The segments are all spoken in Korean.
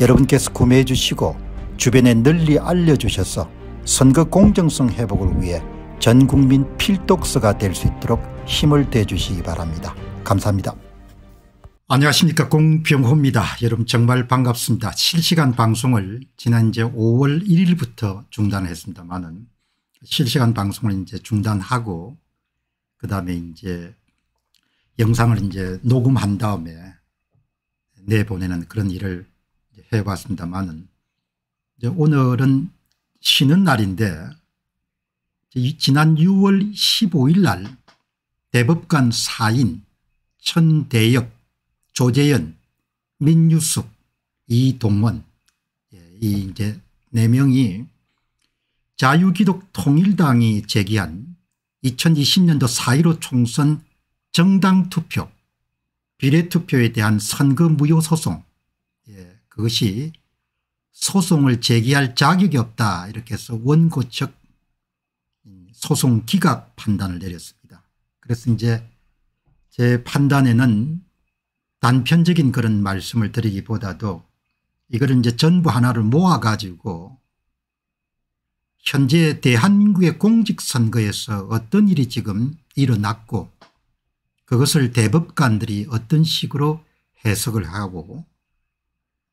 여러분께서 구매해 주시고 주변에 널리 알려주셔서 선거 공정성 회복을 위해 전국민 필독서가 될 수 있도록 힘을 대주시기 바랍니다. 감사합니다. 안녕하십니까 공병호입니다. 여러분 정말 반갑습니다. 실시간 방송을 지난 이제 5월 1일부터 중단했습니다만은 실시간 방송을 이제 중단하고 그 다음에 이제 영상을 이제 녹음한 다음에 내보내는 그런 일을 해봤습니다만은 이제 오늘은 쉬는 날인데 지난 6월 15일 날 대법관 4인 천대엽 조재현 민유숙 이동원 예, 이 이제 4명이 자유기독 통일당이 제기한 2020년도 4.15 총선 정당투표 비례투표에 대한 선거 무효소송 그것이 소송을 제기할 자격이 없다 이렇게 해서 원고 측 소송 기각 판단을 내렸습니다. 그래서 이제 제 판단에는 단편적인 그런 말씀을 드리기보다도 이걸 이제 전부 하나를 모아가지고 현재 대한민국의 공직선거에서 어떤 일이 지금 일어났고 그것을 대법관들이 어떤 식으로 해석을 하고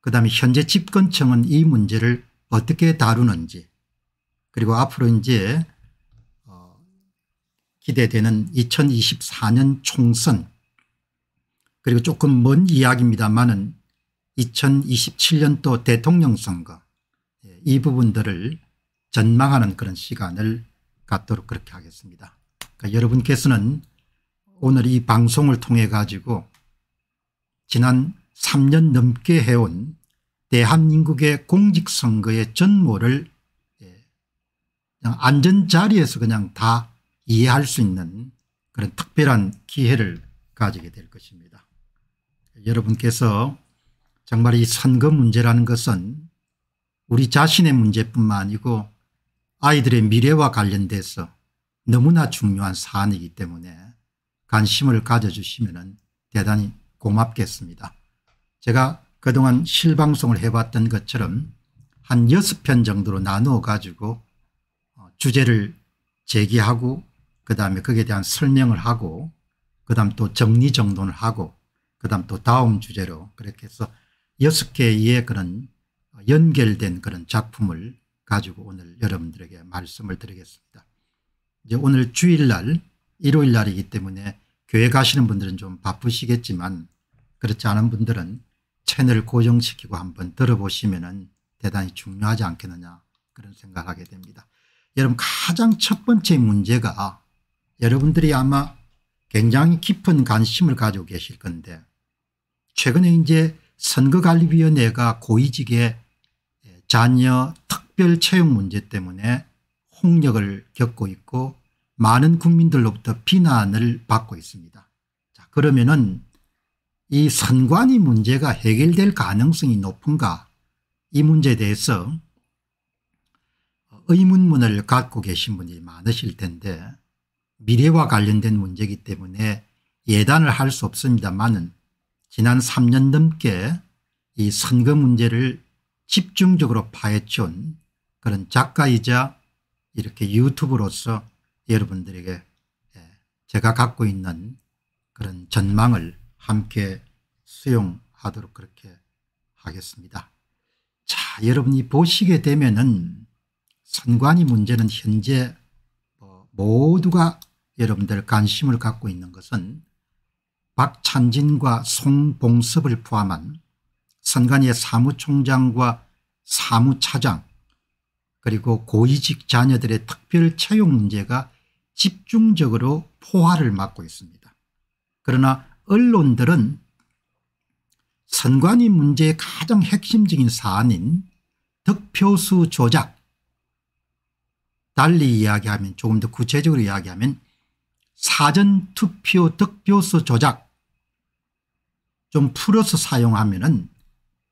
그다음에 현재 집권청은 이 문제를 어떻게 다루는지 그리고 앞으로 이제 어, 기대되는 2024년 총선 그리고 조금 먼 이야기입니다만은 2 0 2 7년또 대통령 선거 예, 이 부분들을 전망하는 그런 시간을 갖도록 그렇게 하겠습니다. 그러니까 여러분께서는 오늘 이 방송을 통해 가지고 지난 3년 넘게 해온 대한민국의 공직선거의 전모를 안전자리에서 예, 그냥 다 이해할 수 있는 그런 특별한 기회를 가지게 될 것입니다. 여러분께서 정말 이 선거 문제라는 것은 우리 자신의 문제뿐만 아니고 아이들의 미래와 관련돼서 너무나 중요한 사안이기 때문에 관심을 가져주시면 대단히 고맙겠습니다. 제가 그동안 실방송을 해봤던 것처럼 한6편 정도로 나누어 가지고 어, 주제를 제기하고 그 다음에 거기에 대한 설명을 하고 그 다음 또 정리정돈을 하고 그 다음 또 다음 주제로 그렇게 해서 6 개의 그런 연결된 그런 작품을 가지고 오늘 여러분들에게 말씀을 드리겠습니다. 이제 오늘 주일날 일요일날이기 때문에 교회 가시는 분들은 좀 바쁘시겠지만 그렇지 않은 분들은 채널 고정시키고 한번 들어보시면 대단히 중요하지 않겠느냐 그런 생각을 하게 됩니다. 여러분 가장 첫 번째 문제가 여러분들이 아마 굉장히 깊은 관심을 가지고 계실 건데 최근에 이제 선거관리위원회가 고위직에 자녀 특별 채용 문제 때문에 홍역을 겪고 있고 많은 국민들로부터 비난을 받고 있습니다. 자 그러면은 이 선관위 문제가 해결될 가능성이 높은가 이 문제에 대해서 의문문을 갖고 계신 분이 많으실 텐데 미래와 관련된 문제이기 때문에 예단을 할 수 없습니다만은 지난 3년 넘게 이 선거 문제를 집중적으로 파헤쳐온 그런 작가이자 이렇게 유튜브로서 여러분들에게 예, 제가 갖고 있는 그런 전망을 함께 수용하도록 그렇게 하겠습니다. 자 여러분이 보시게 되면은 선관위 문제는 현재 뭐 모두가 여러분들 관심을 갖고 있는 것은 박찬진과 송봉섭을 포함한 선관위의 사무총장과 사무차장 그리고 고위직 자녀들의 특별 채용 문제가 집중적으로 포화를 맞고 있습니다. 그러나 언론들은 선관위 문제의 가장 핵심적인 사안인 득표수 조작 달리 이야기하면 조금 더 구체적으로 이야기하면 사전투표 득표수 조작 좀 풀어서 사용하면 은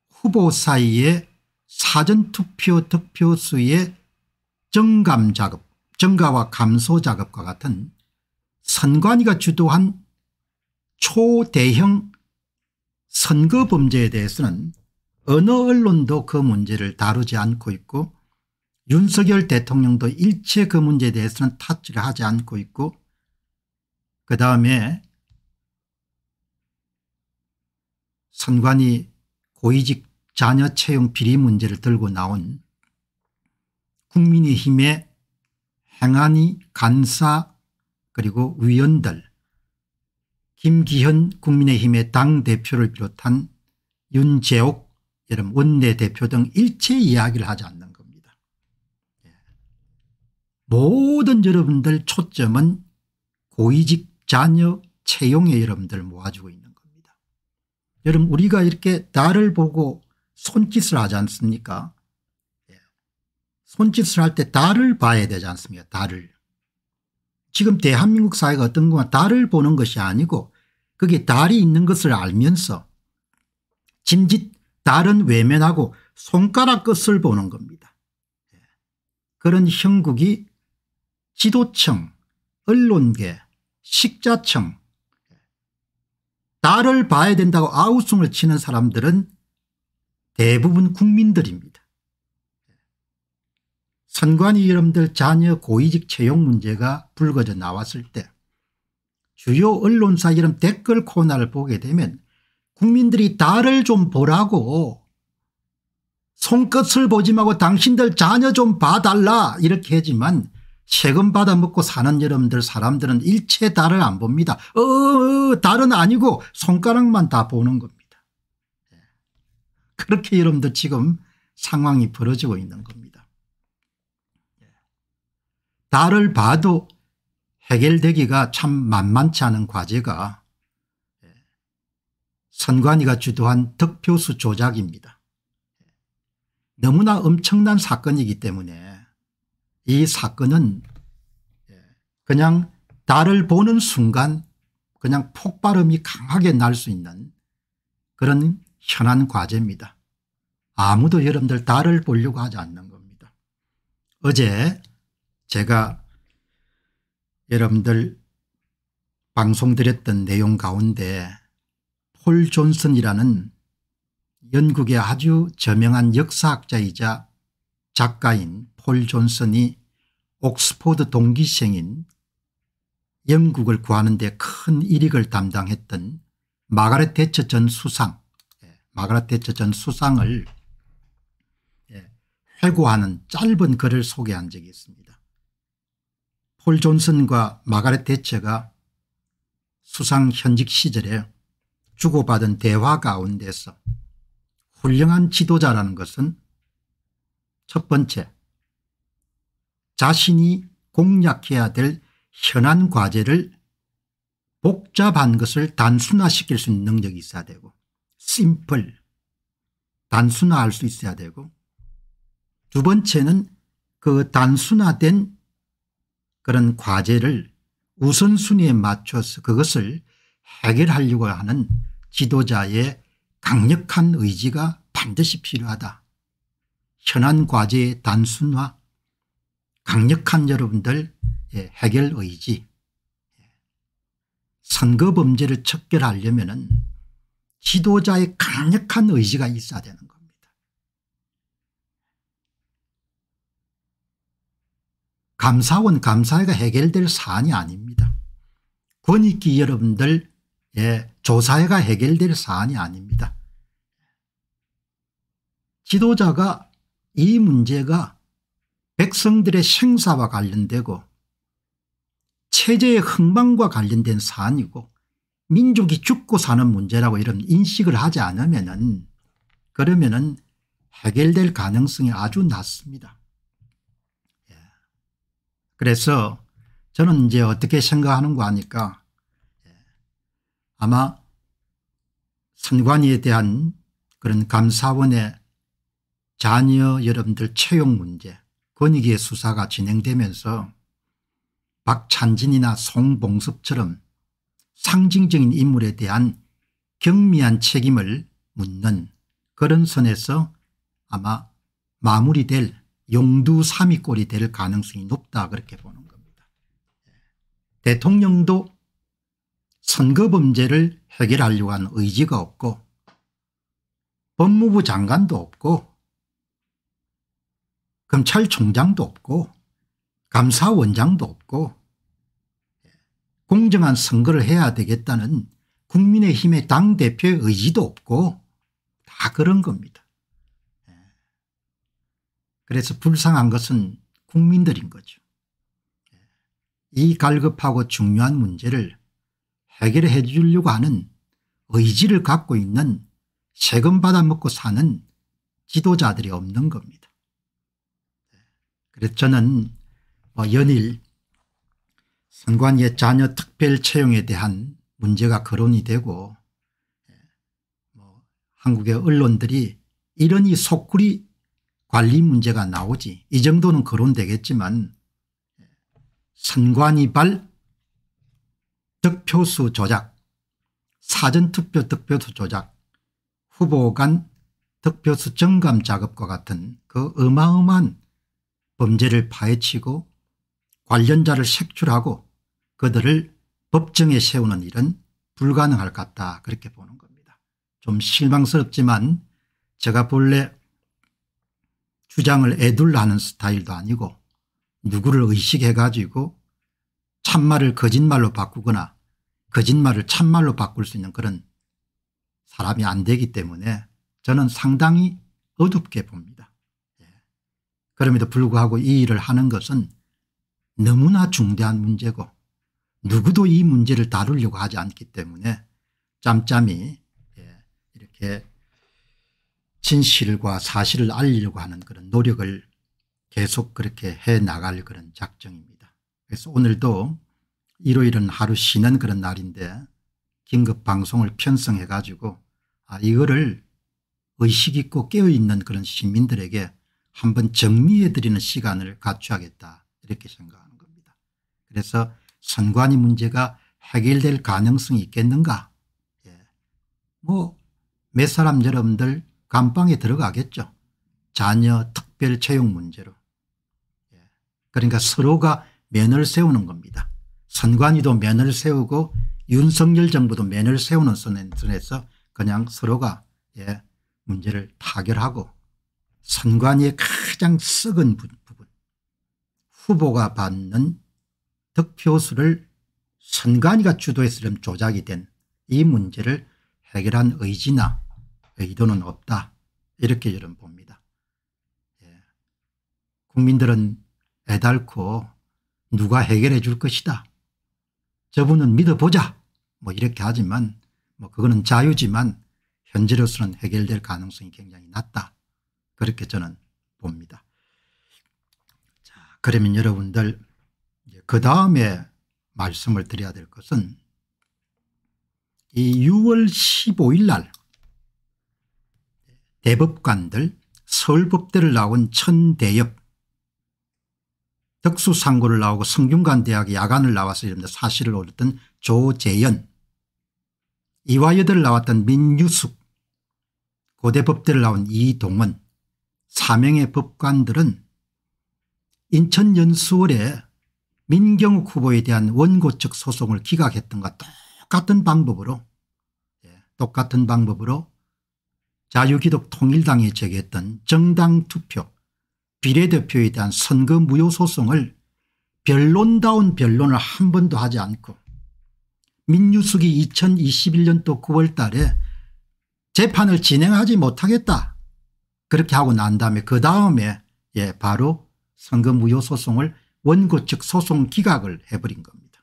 후보 사이에 사전투표 득표수의 정감 작업, 증가와 감소 작업과 같은 선관위가 주도한 초대형 선거 범죄에 대해서는 어느 언론도 그 문제를 다루지 않고 있고 윤석열 대통령도 일체 그 문제에 대해서는 타치를 하지 않고 있고 그 다음에 선관위 고위직 자녀 채용 비리 문제를 들고 나온 국민의힘의 행안위 간사 그리고 위원들 김기현 국민의힘의 당대표를 비롯한 윤재옥 여름 원내대표 등 일체 이야기를 하지 않는 겁니다. 예. 모든 여러분들 초점은 고위직 자녀 채용에 여러분들 모아주고 있는 겁니다. 여러분 우리가 이렇게 나를 보고 손짓을 하지 않습니까? 예. 손짓을 할때 달을 봐야 되지 않습니까? 달을. 지금 대한민국 사회가 어떤 것만 달을 보는 것이 아니고 그게 달이 있는 것을 알면서 짐짓 달은 외면하고 손가락 끝을 보는 겁니다. 그런 형국이 지도층, 언론계, 식자층 달을 봐야 된다고 아우성을 치는 사람들은 대부분 국민들입니다. 선관위 여러분들 자녀 고위직 채용 문제가 불거져 나왔을 때 주요 언론사 이름 댓글 코너를 보게 되면 국민들이 달을 좀 보라고 손끝을 보지 말고 당신들 자녀 좀 봐달라 이렇게 하지만 세금 받아먹고 사는 여러분들 사람들은 일체 달을 안 봅니다. 어, 어, 어 달은 아니고 손가락만 다 보는 겁니다. 예. 그렇게 여러분들 지금 상황이 벌어지고 있는 겁니다. 달을 봐도 해결되기가 참 만만치 않은 과제가 선관위가 주도한 득표수 조작입니다. 너무나 엄청난 사건이기 때문에 이 사건은 그냥 달을 보는 순간 그냥 폭발음이 강하게 날 수 있는 그런 현안 과제입니다. 아무도 여러분들 달을 보려고 하지 않는 겁니다. 어제 제가 여러분들 방송드렸던 내용 가운데 폴 존슨이라는 영국의 아주 저명한 역사학자이자 작가인 폴 존슨이 옥스포드 동기생인 영국을 구하는 데 큰이익을 담당했던 마가렛 대처 전 수상 예, 마가렛 대처 전 수상을 예, 회고하는 짧은 글을 소개한 적이 있습니다. 폴 존슨과 마가렛 대처가 수상 현직 시절에 주고받은 대화 가운데서 훌륭한 지도자라는 것은 첫 번째 자신이 공략해야 될 현안 과제를 복잡한 것을 단순화시킬 수 있는 능력이 있어야 되고 심플 단순화할 수 있어야 되고 두 번째는 그 단순화된 그런 과제를 우선순위에 맞춰서 그것을 해결하려고 하는 지도자의 강력한 의지가 반드시 필요하다. 현안 과제의 단순화 강력한 여러분들 예, 해결 의지 선거 범죄를 척결하려면 지도자의 강력한 의지가 있어야 되는 것. 감사원 감사회가 해결될 사안이 아닙니다. 권익기 여러분들 예, 조사회가 해결될 사안이 아닙니다. 지도자가 이 문제가 백성들의 생사와 관련되고 체제의 흥망과 관련된 사안이고 민족이 죽고 사는 문제라고 이런 인식을 하지 않으면 그러면 해결될 가능성이 아주 낮습니다. 그래서 저는 이제 어떻게 생각하는가 하니까 아마 선관위에 대한 그런 감사원의 자녀 여러분들 채용 문제 권익위의 수사가 진행되면서 박찬진이나 송봉섭처럼 상징적인 인물에 대한 경미한 책임을 묻는 그런 선에서 아마 마무리될 용두사미꼴이될 가능성이 높다 그렇게 보는 겁니다. 예. 대통령도 선거 범죄를 해결하려고 하는 의지가 없고 법무부 장관도 없고 검찰총장도 없고 감사원장도 없고 예. 공정한 선거를 해야 되겠다는 국민의힘의 당대표의 의지도 없고 다 그런 겁니다. 그래서 불쌍한 것은 국민들인 거죠. 이 갈급하고 중요한 문제를 해결해 주려고 하는 의지를 갖고 있는 세금 받아먹고 사는 지도자들이 없는 겁니다. 그래서 저는 뭐 연일 선관위의 자녀 특별 채용에 대한 문제가 거론이 되고 예, 뭐 한국의 언론들이 이러니 속구리 관리 문제가 나오지 이 정도는 거론되겠지만 선관위발 득표수 조작 사전투표 득표수 조작 후보 간 득표수 정감 작업과 같은 그 어마어마한 범죄를 파헤치고 관련자를 색출하고 그들을 법정에 세우는 일은 불가능할 것 같다 그렇게 보는 겁니다. 좀 실망스럽지만 제가 본래 주장을 애둘하는 스타일도 아니고 누구를 의식해 가지고 참말을 거짓말로 바꾸거나 거짓말을 참말로 바꿀 수 있는 그런 사람이 안 되기 때문에 저는 상당히 어둡게 봅니다. 예. 그럼에도 불구하고 이 일을 하는 것은 너무나 중대한 문제고 누구도 이 문제를 다루려고 하지 않기 때문에 짬짬이 예, 이렇게 진실과 사실을 알리려고 하는 그런 노력을 계속 그렇게 해 나갈 그런 작정입니다. 그래서 오늘도 일요일은 하루 쉬는 그런 날인데 긴급 방송을 편성해 가지고 아 이거를 의식 있고 깨어있는 그런 시민들에게 한번 정리해드리는 시간을 갖추하겠다 이렇게 생각하는 겁니다. 그래서 선관위 문제가 해결될 가능성이 있겠는가 예. 뭐몇 사람 여러분들 감방에 들어가겠죠. 자녀 특별 채용 문제로. 예. 그러니까 서로가 면을 세우는 겁니다. 선관위도 면을 세우고 윤석열 정부도 면을 세우는 선에서 그냥 서로가 예, 문제를 타결하고 선관위의 가장 썩은 부분 후보가 받는 득표수를 선관위가 주도했으면 조작이 된 이 문제를 해결한 의지나 의도는 예, 없다. 이렇게 저는 봅니다. 예. 국민들은 애달고 누가 해결해 줄 것이다. 저분은 믿어보자. 뭐 이렇게 하지만 뭐 그거는 자유지만 현재로서는 해결될 가능성이 굉장히 낮다. 그렇게 저는 봅니다. 자, 그러면 여러분들 그 다음에 말씀을 드려야 될 것은 이 6월 15일 날 대법관들 서울법대를 나온 천대엽 덕수상고를 나오고 성균관대학 야간을 나와서 이런데 사실을 올렸던 조재연 이화여대를 나왔던 민유숙 고대법대를 나온 이동원 사명의 법관들은 인천연수월에 민경욱 후보에 대한 원고 측 소송을 기각했던 것 똑같은 방법으로 예, 똑같은 방법으로 자유기독통일당이 제기했던 정당투표 비례대표에 대한 선거 무효소송을 변론다운 변론을 한 번도 하지 않고 민유숙이 2021년도 9월 달에 재판을 진행하지 못하겠다 그렇게 하고 난 다음에 그 다음에 예 바로 선거 무효소송을 원고 측 소송 기각을 해버린 겁니다.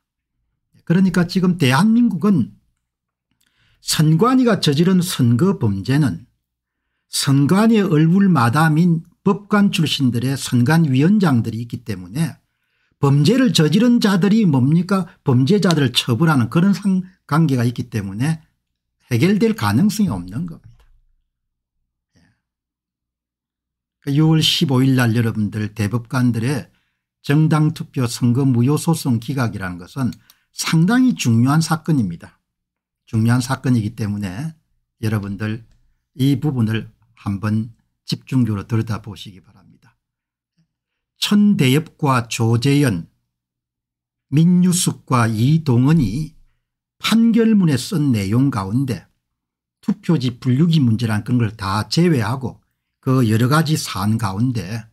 그러니까 지금 대한민국은 선관위가 저지른 선거 범죄는 선관의 얼굴 마담인 법관 출신들의 선관위원장들이 있기 때문에 범죄를 저지른 자들이 뭡니까 범죄자들을 처벌하는 그런 관계가 있기 때문에 해결될 가능성이 없는 겁니다. 6월 예. 15일 날 여러분들 대법관들의 정당투표 선거 무효소송 기각이라는 것은 상당히 중요한 사건입니다. 중요한 사건이기 때문에 여러분들 이 부분을 한번 집중적으로 들여다보시기 바랍니다. 천대엽과 조재연 민유숙과 이동은이 판결문에 쓴 내용 가운데 투표지 분류기 문제란 그런 걸 다 제외하고 그 여러 가지 사안 가운데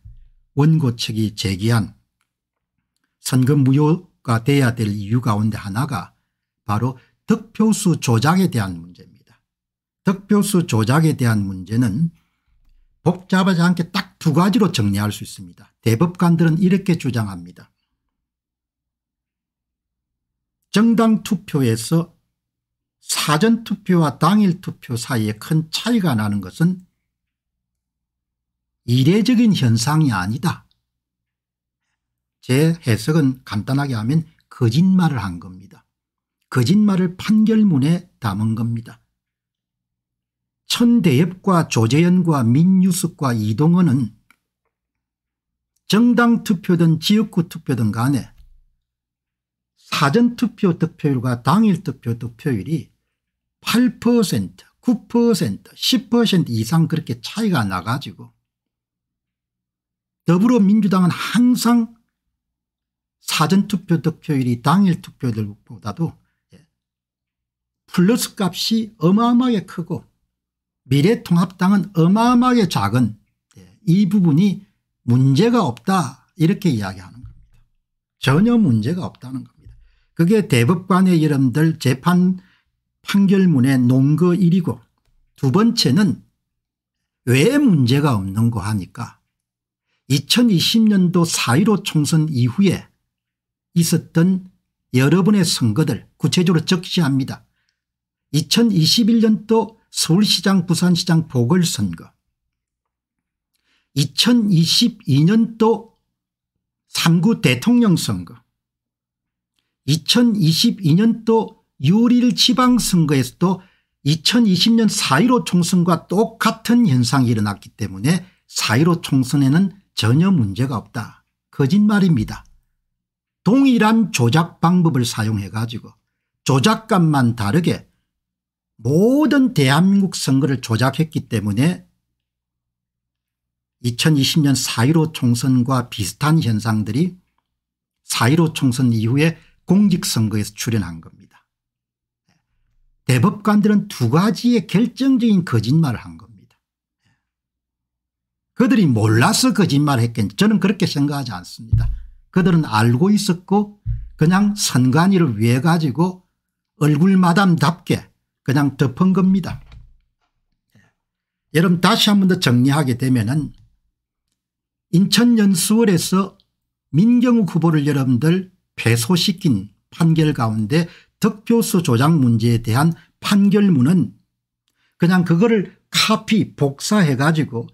원고 측이 제기한 선거 무효가 돼야 될 이유 가운데 하나가 바로 득표수 조작에 대한 문제입니다. 득표수 조작에 대한 문제는 복잡하지 않게 딱 두 가지로 정리할 수 있습니다. 대법관들은 이렇게 주장합니다. 정당 투표에서 사전투표와 당일투표 사이에 큰 차이가 나는 것은 이례적인 현상이 아니다. 제 해석은 간단하게 하면 거짓말을 한 겁니다. 거짓말을 판결문에 담은 겁니다. 천대엽과 조재현과 민유숙과 이동헌은 정당 투표든 지역구 투표든 간에 사전투표 득표율과 당일 투표 득표율이 8% 9% 10% 이상 그렇게 차이가 나가지고 더불어민주당은 항상 사전투표 득표율이 당일 투표율보다도 예, 플러스 값이 어마어마하게 크고 미래통합당은 어마어마하게 작은 예, 이 부분이 문제가 없다 이렇게 이야기하는 겁니다. 전혀 문제가 없다는 겁니다. 그게 대법관의 이름들 재판 판결문의 논거 1이고 두 번째는 왜 문제가 없는고 하니까 2020년도 4.15 총선 이후에 있었던 여러 번의 선거들 구체적으로 적시합니다. 2021년도 서울시장 부산시장 보궐선거 2022년도 3구 대통령 선거 2022년도 6일 지방선거에서도 2020년 4.15 총선과 똑같은 현상이 일어났기 때문에 4.15 총선에는 전혀 문제가 없다. 거짓말입니다. 동일한 조작 방법을 사용해 가지고 조작감만 다르게 모든 대한민국 선거를 조작했기 때문에 2020년 4.15 총선과 비슷한 현상들이 4.15 총선 이후에 공직선거에서 출현한 겁니다. 대법관들은 두 가지의 결정적인 거짓말을 한 겁니다. 그들이 몰라서 거짓말을 했겠지 저는 그렇게 생각하지 않습니다. 그들은 알고 있었고 그냥 선관위를 위해 가지고 얼굴마담답게 그냥 덮은 겁니다. 여러분 다시 한 번 더 정리하게 되면은 인천년 1 0에서 민경욱 후보를 여러분들 패소시킨 판결 가운데 득표수 조작 문제에 대한 판결문은 그냥 그거를 카피 복사해 가지고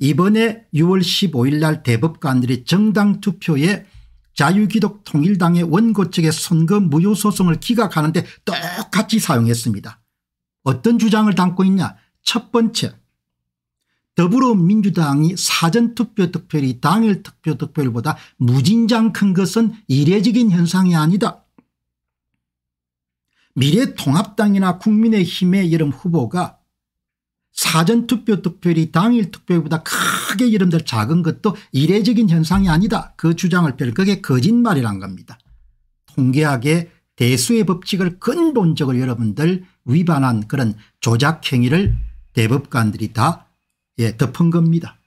이번에 6월 15일 날 대법관들이 정당 투표에 자유기독 통일당의 원고 측의 선거 무효 소송을 기각하는데 똑같이 사용했습니다. 어떤 주장을 담고 있냐 첫 번째 더불어민주당이 사전투표 득표율이 당일 투표 득표율보다 무진장 큰 것은 이례적인 현상이 아니다. 미래통합당이나 국민의힘의 이름 후보가 사전투표 득표율이 당일 투표율보다 크게 이름들 작은 것도 이례적인 현상이 아니다. 그 주장을 별그게 거짓말이란 겁니다. 통계학의 대수의 법칙을 근본적으로 여러분들 위반한 그런 조작 행위를 대법관들이 다 예, 덮은 겁니다.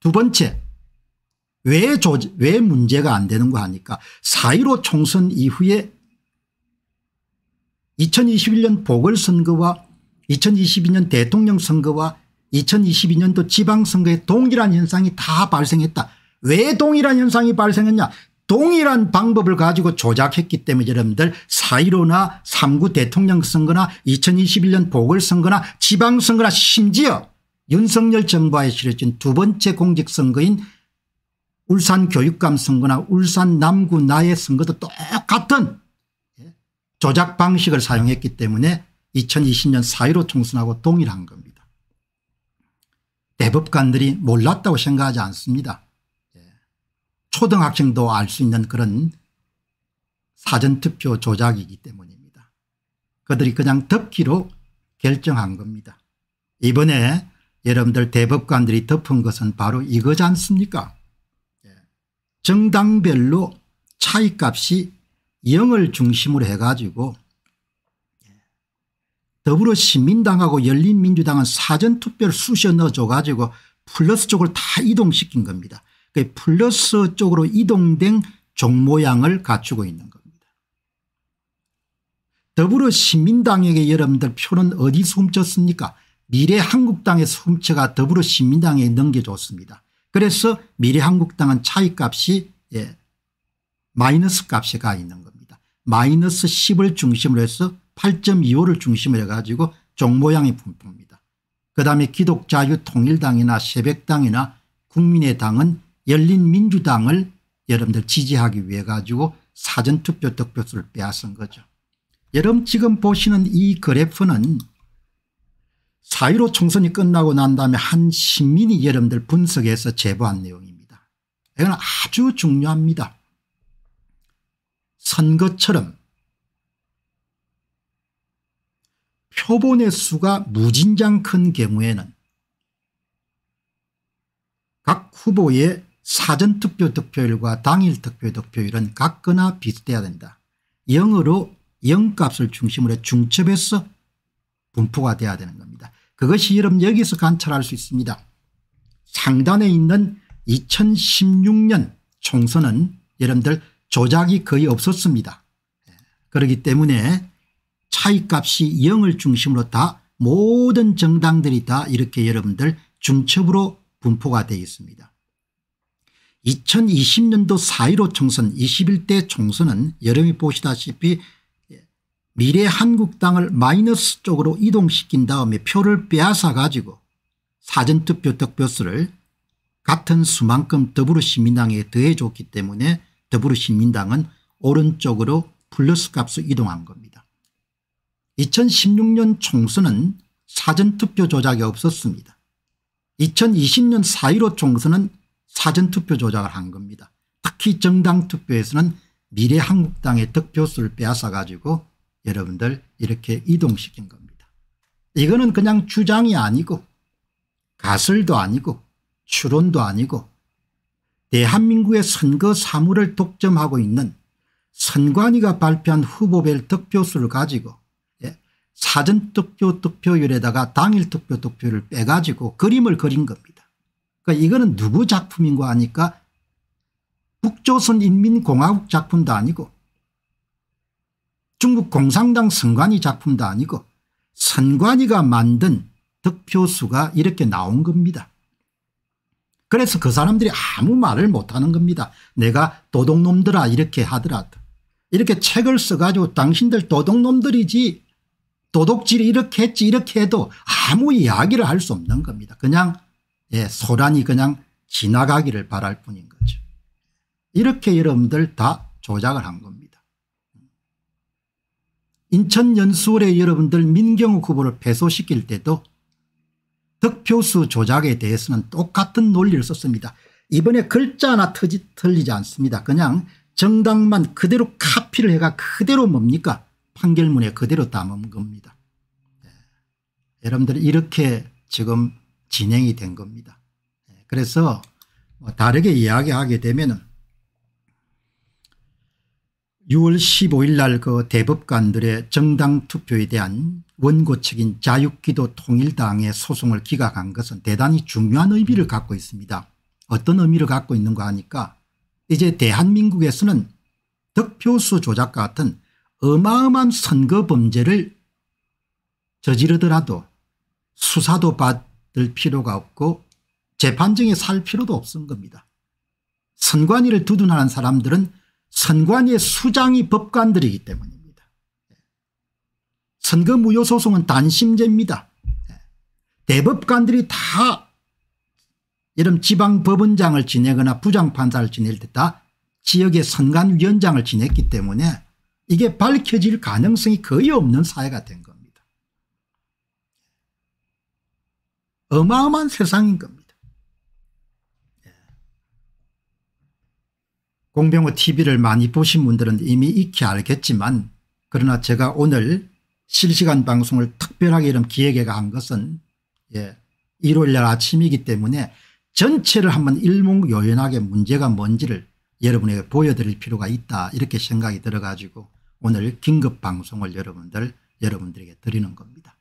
두 번째 왜, 조, 왜 문제가 안 되는가 하니까 4.15 총선 이후에 2021년 보궐선거와 2022년 대통령 선거와 2022년도 지방선거에 동일한 현상이 다 발생했다. 왜 동일한 현상이 발생했냐 동일한 방법을 가지고 조작했기 때문에 여러분들 사1로나 3구 대통령 선거나 2021년 보궐선거나 지방선거나 심지어 윤석열 정부와의 치러진 두 번째 공직선거인 울산 교육감 선거나 울산 남구 나의 선거도 똑같은 조작 방식을 사용했기 때문에 2020년 4.15 총선하고 동일한 겁니다. 대법관들이 몰랐다고 생각하지 않습니다. 초등학생도 알 수 있는 그런 사전투표 조작이기 때문입니다. 그들이 그냥 덮기로 결정한 겁니다. 이번에 여러분들 대법관들이 덮은 것은 바로 이거지 않습니까 예. 정당별로 차이값이 0을 중심으로 해가지고 예. 더불어시민당하고 열린민주당은 사전투표를 쑤셔 넣어줘가지고 플러스 쪽을 다 이동시킨 겁니다. 플러스 쪽으로 이동된 종 모양을 갖추고 있는 겁니다. 더불어 시민당에게 여러분들 표는 어디서 훔쳤습니까 미래한국당에서 훔쳐가 더불어 시민당에 넘겨줬습니다. 그래서 미래한국당은 차이값이 예, 마이너스 값이 가 있는 겁니다. 마이너스 10을 중심으로 해서 8.25를 중심으로 해가지고 종 모양이 분포입니다. 그 다음에 기독자유 통일당이나 새벽당이나 국민의당은 열린민주당을 여러분들 지지하기 위해 가지고 사전투표 득표수를 빼앗은 거죠. 여러분 지금 보시는 이 그래프는 4.15 총선이 끝나고 난 다음에 한 시민이 여러분들 분석해서 제보한 내용입니다. 이건 아주 중요합니다. 선거처럼 표본의 수가 무진장 큰 경우에는 각 후보의 사전투표 득표율과 당일 투표 득표율은 같거나 비슷해야 된다. 0으로 0값을 중심으로 중첩해서 분포가 돼야 되는 겁니다. 그것이 여러분 여기서 관찰할 수 있습니다. 상단에 있는 2016년 총선은 여러분들 조작이 거의 없었습니다. 예. 그렇기 때문에 차이값이 0을 중심으로 다 모든 정당들이 다 이렇게 여러분들 중첩으로 분포가 되어 있습니다. 2020년도 4.15 총선 21대 총선은 여러분이 보시다시피 미래 한국당을 마이너스 쪽으로 이동시킨 다음에 표를 빼앗아 가지고 사전투표 득표수를 같은 수만큼 더불어시민당에 더해줬기 때문에 더불어시민당은 오른쪽으로 플러스 값으로 이동한 겁니다. 2016년 총선은 사전투표 조작이 없었습니다. 2020년 4.15 총선은 사전투표 조작을 한 겁니다. 특히 정당투표에서는 미래한국당의 득표수를 빼앗아 가지고 여러분들 이렇게 이동시킨 겁니다. 이거는 그냥 주장이 아니고 가설도 아니고 추론도 아니고 대한민국의 선거 사무를 독점하고 있는 선관위가 발표한 후보별 득표수를 가지고 예, 사전투표 득표율에다가 당일 투표 득표를 빼가지고 그림을 그린 겁니다. 그러니까 이거는 누구 작품인 가하니까 북조선인민공화국 작품도 아니고 중국 공산당 선관위 작품도 아니고 선관위가 만든 득표수가 이렇게 나온 겁니다. 그래서 그 사람들이 아무 말을 못하는 겁니다. 내가 도둑놈들아 이렇게 하더라도 이렇게 책을 써가지고 당신들 도둑놈들이지 도둑질 이렇게 했지 이렇게 해도 아무 이야기를 할 수 없는 겁니다. 그냥 예, 소란이 그냥 지나가기를 바랄 뿐인 거죠. 이렇게 여러분들 다 조작을 한 겁니다. 인천연수원에 여러분들 민경욱 후보를 패소시킬 때도 득표수 조작에 대해서는 똑같은 논리를 썼습니다. 이번에 글자 하나 터지, 틀리지 않습니다. 그냥 정당만 그대로 카피를 해가 그대로 뭡니까 판결문에 그대로 담은 겁니다. 네. 여러분들 이렇게 지금 진행이 된 겁니다. 예, 그래서 뭐 다르게 이야기하게 되면 6월 15일 날 그 대법관들의 정당 투표에 대한 원고 측인 자유기도 통일당의 소송을 기각한 것은 대단히 중요한 의미를 갖고 있습니다. 어떤 의미를 갖고 있는가 하니까 이제 대한민국에서는 득표수 조작과 같은 어마어마한 선거 범죄를 저지르더라도 수사도 받, 들 필요가 없고 재판정에 살 필요도 없은 겁니다. 선관위를 두둔하는 사람들은 선관위의 수장이 법관들이기 때문입니다. 선거 무효 소송은 단심제입니다. 대법관들이 다 이런 지방법원장을 지내거나 부장판사를 지낼 때다 지역의 선관위원장을 지냈기 때문에 이게 밝혀질 가능성이 거의 없는 사회가 된 거예요. 어마어마한 세상인 겁니다. 예. 공병호 TV를 많이 보신 분들은 이미 익히 알겠지만 그러나 제가 오늘 실시간 방송을 특별하게 이런 기획해가 한 것은 예, 일요일날 아침이기 때문에 전체를 한번 일목요연하게 문제가 뭔지를 여러분에게 보여드릴 필요가 있다 이렇게 생각이 들어가지고 오늘 긴급 방송을 여러분들 여러분들에게 드리는 겁니다.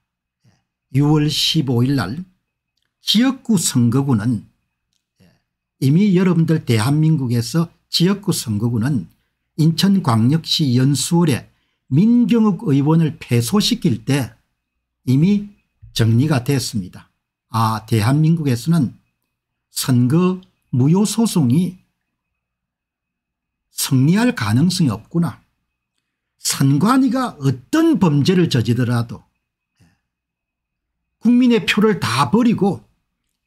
6월 예. 15일 날 지역구 선거구는 예, 이미 여러분들 대한민국에서 지역구 선거구는 인천광역시 연수월에 민경욱 의원을 패소시킬 때 이미 정리가 됐습니다. 아 대한민국에서는 선거 무효 소송이 승리할 가능성이 없구나. 선관위가 어떤 범죄를 저지더라도 예, 국민의 표를 다 버리고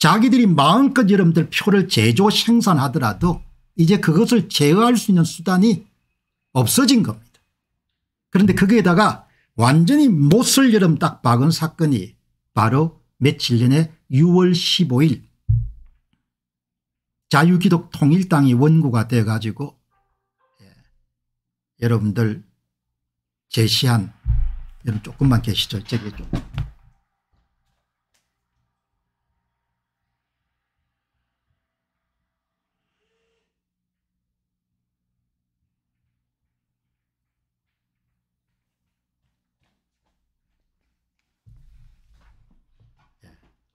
자기들이 마음껏 여러분들 표를 제조 생산하더라도 이제 그것을 제어할 수 있는 수단이 없어진 겁니다. 그런데 거기에다가 완전히 못을 여름 딱 박은 사건이 바로 며칠 전에 6월 15일 자유기독 통일당이 원고가 돼 가지고 예. 여러분들 제시한 여러분 조금만 계시죠. 저기 좀.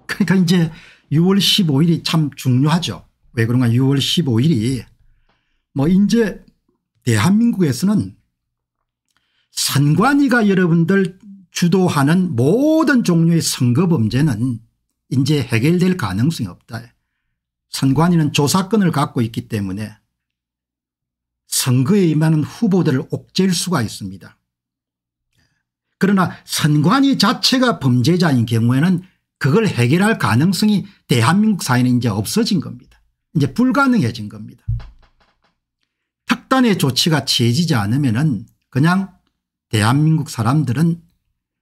그러니까 이제 6월 15일이 참 중요하죠. 왜 그런가 6월 15일이 뭐 이제 대한민국에서는 선관위가 여러분들 주도하는 모든 종류의 선거 범죄는 이제 해결될 가능성이 없다. 선관위는 조사권을 갖고 있기 때문에 선거에 임하는 후보들을 옥죄일 수가 있습니다. 그러나 선관위 자체가 범죄자인 경우에는 그걸 해결할 가능성이 대한민국 사회는 이제 없어진 겁니다. 이제 불가능해진 겁니다. 특단의 조치가 취해지지 않으면 그냥 대한민국 사람들은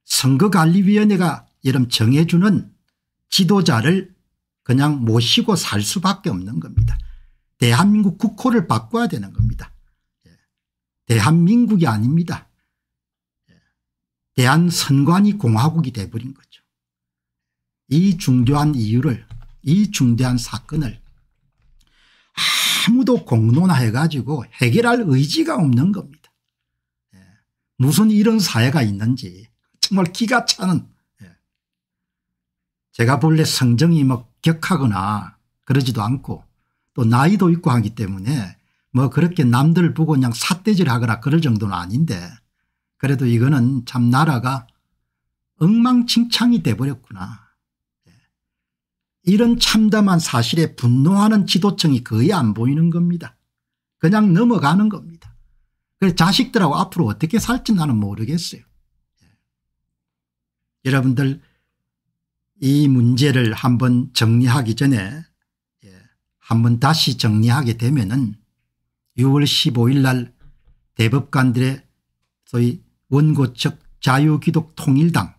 선거관리위원회가 여름 정해주는 지도자를 그냥 모시고 살 수밖에 없는 겁니다. 대한민국 국호를 바꿔야 되는 겁니다. 예. 대한민국이 아닙니다. 예. 대한선관위 공화국이 돼버린 거죠. 이중대한 이유를 이 중대한 사건을 아무도 공론화해 가지고 해결할 의지가 없는 겁니다. 예. 무슨 이런 사회가 있는지 정말 기가 차는 예. 제가 본래 성정이 뭐 격하거나 그러지도 않고 또 나이도 있고 하기 때문에 뭐 그렇게 남들 보고 그냥 삿대질 하거나 그럴 정도는 아닌데 그래도 이거는 참 나라가 엉망진창이 돼버렸구나 이런 참담한 사실에 분노하는 지도층이 거의 안 보이는 겁니다. 그냥 넘어가는 겁니다. 그래서 자식들하고 앞으로 어떻게 살지 나는 모르겠어요. 예. 여러분들 이 문제를 한번 정리하기 전에 예, 한번 다시 정리하게 되면 은 6월 15일 날 대법관들의 소위 원고측 자유기독통일당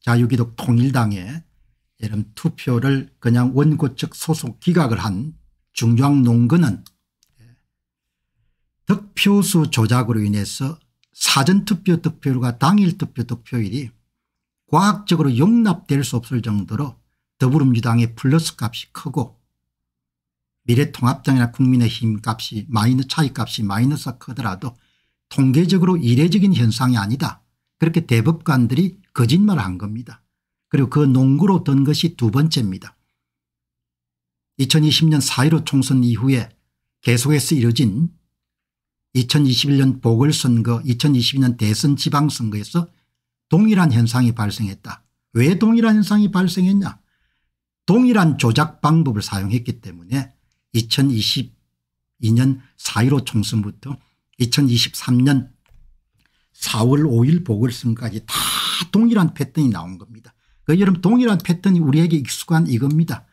자유기독통일당의 여러 투표를 그냥 원고 측 소속 기각을 한 중앙농건은 득표수 조작으로 인해서 사전투표 득표율과 당일 투표 득표율이 과학적으로 용납될 수 없을 정도로 더불어민주당의 플러스 값이 크고 미래통합당이나 국민의힘 값이 마이너 차이값이 마이너스가 크더라도 통계적으로 이례적인 현상이 아니다. 그렇게 대법관들이 거짓말을 한 겁니다. 그리고 그 농구로 든 것이 두 번째입니다. 2020년 4.15 총선 이후에 계속해서 이뤄진 2021년 보궐선거 2022년 대선 지방선거에서 동일한 현상이 발생했다. 왜 동일한 현상이 발생했냐 동일한 조작 방법을 사용했기 때문에 2022년 4.15 총선부터 2023년 4월 5일 보궐선거까지 다 동일한 패턴이 나온 겁니다. 그 여러분 동일한 패턴이 우리에게 익숙한 이겁니다.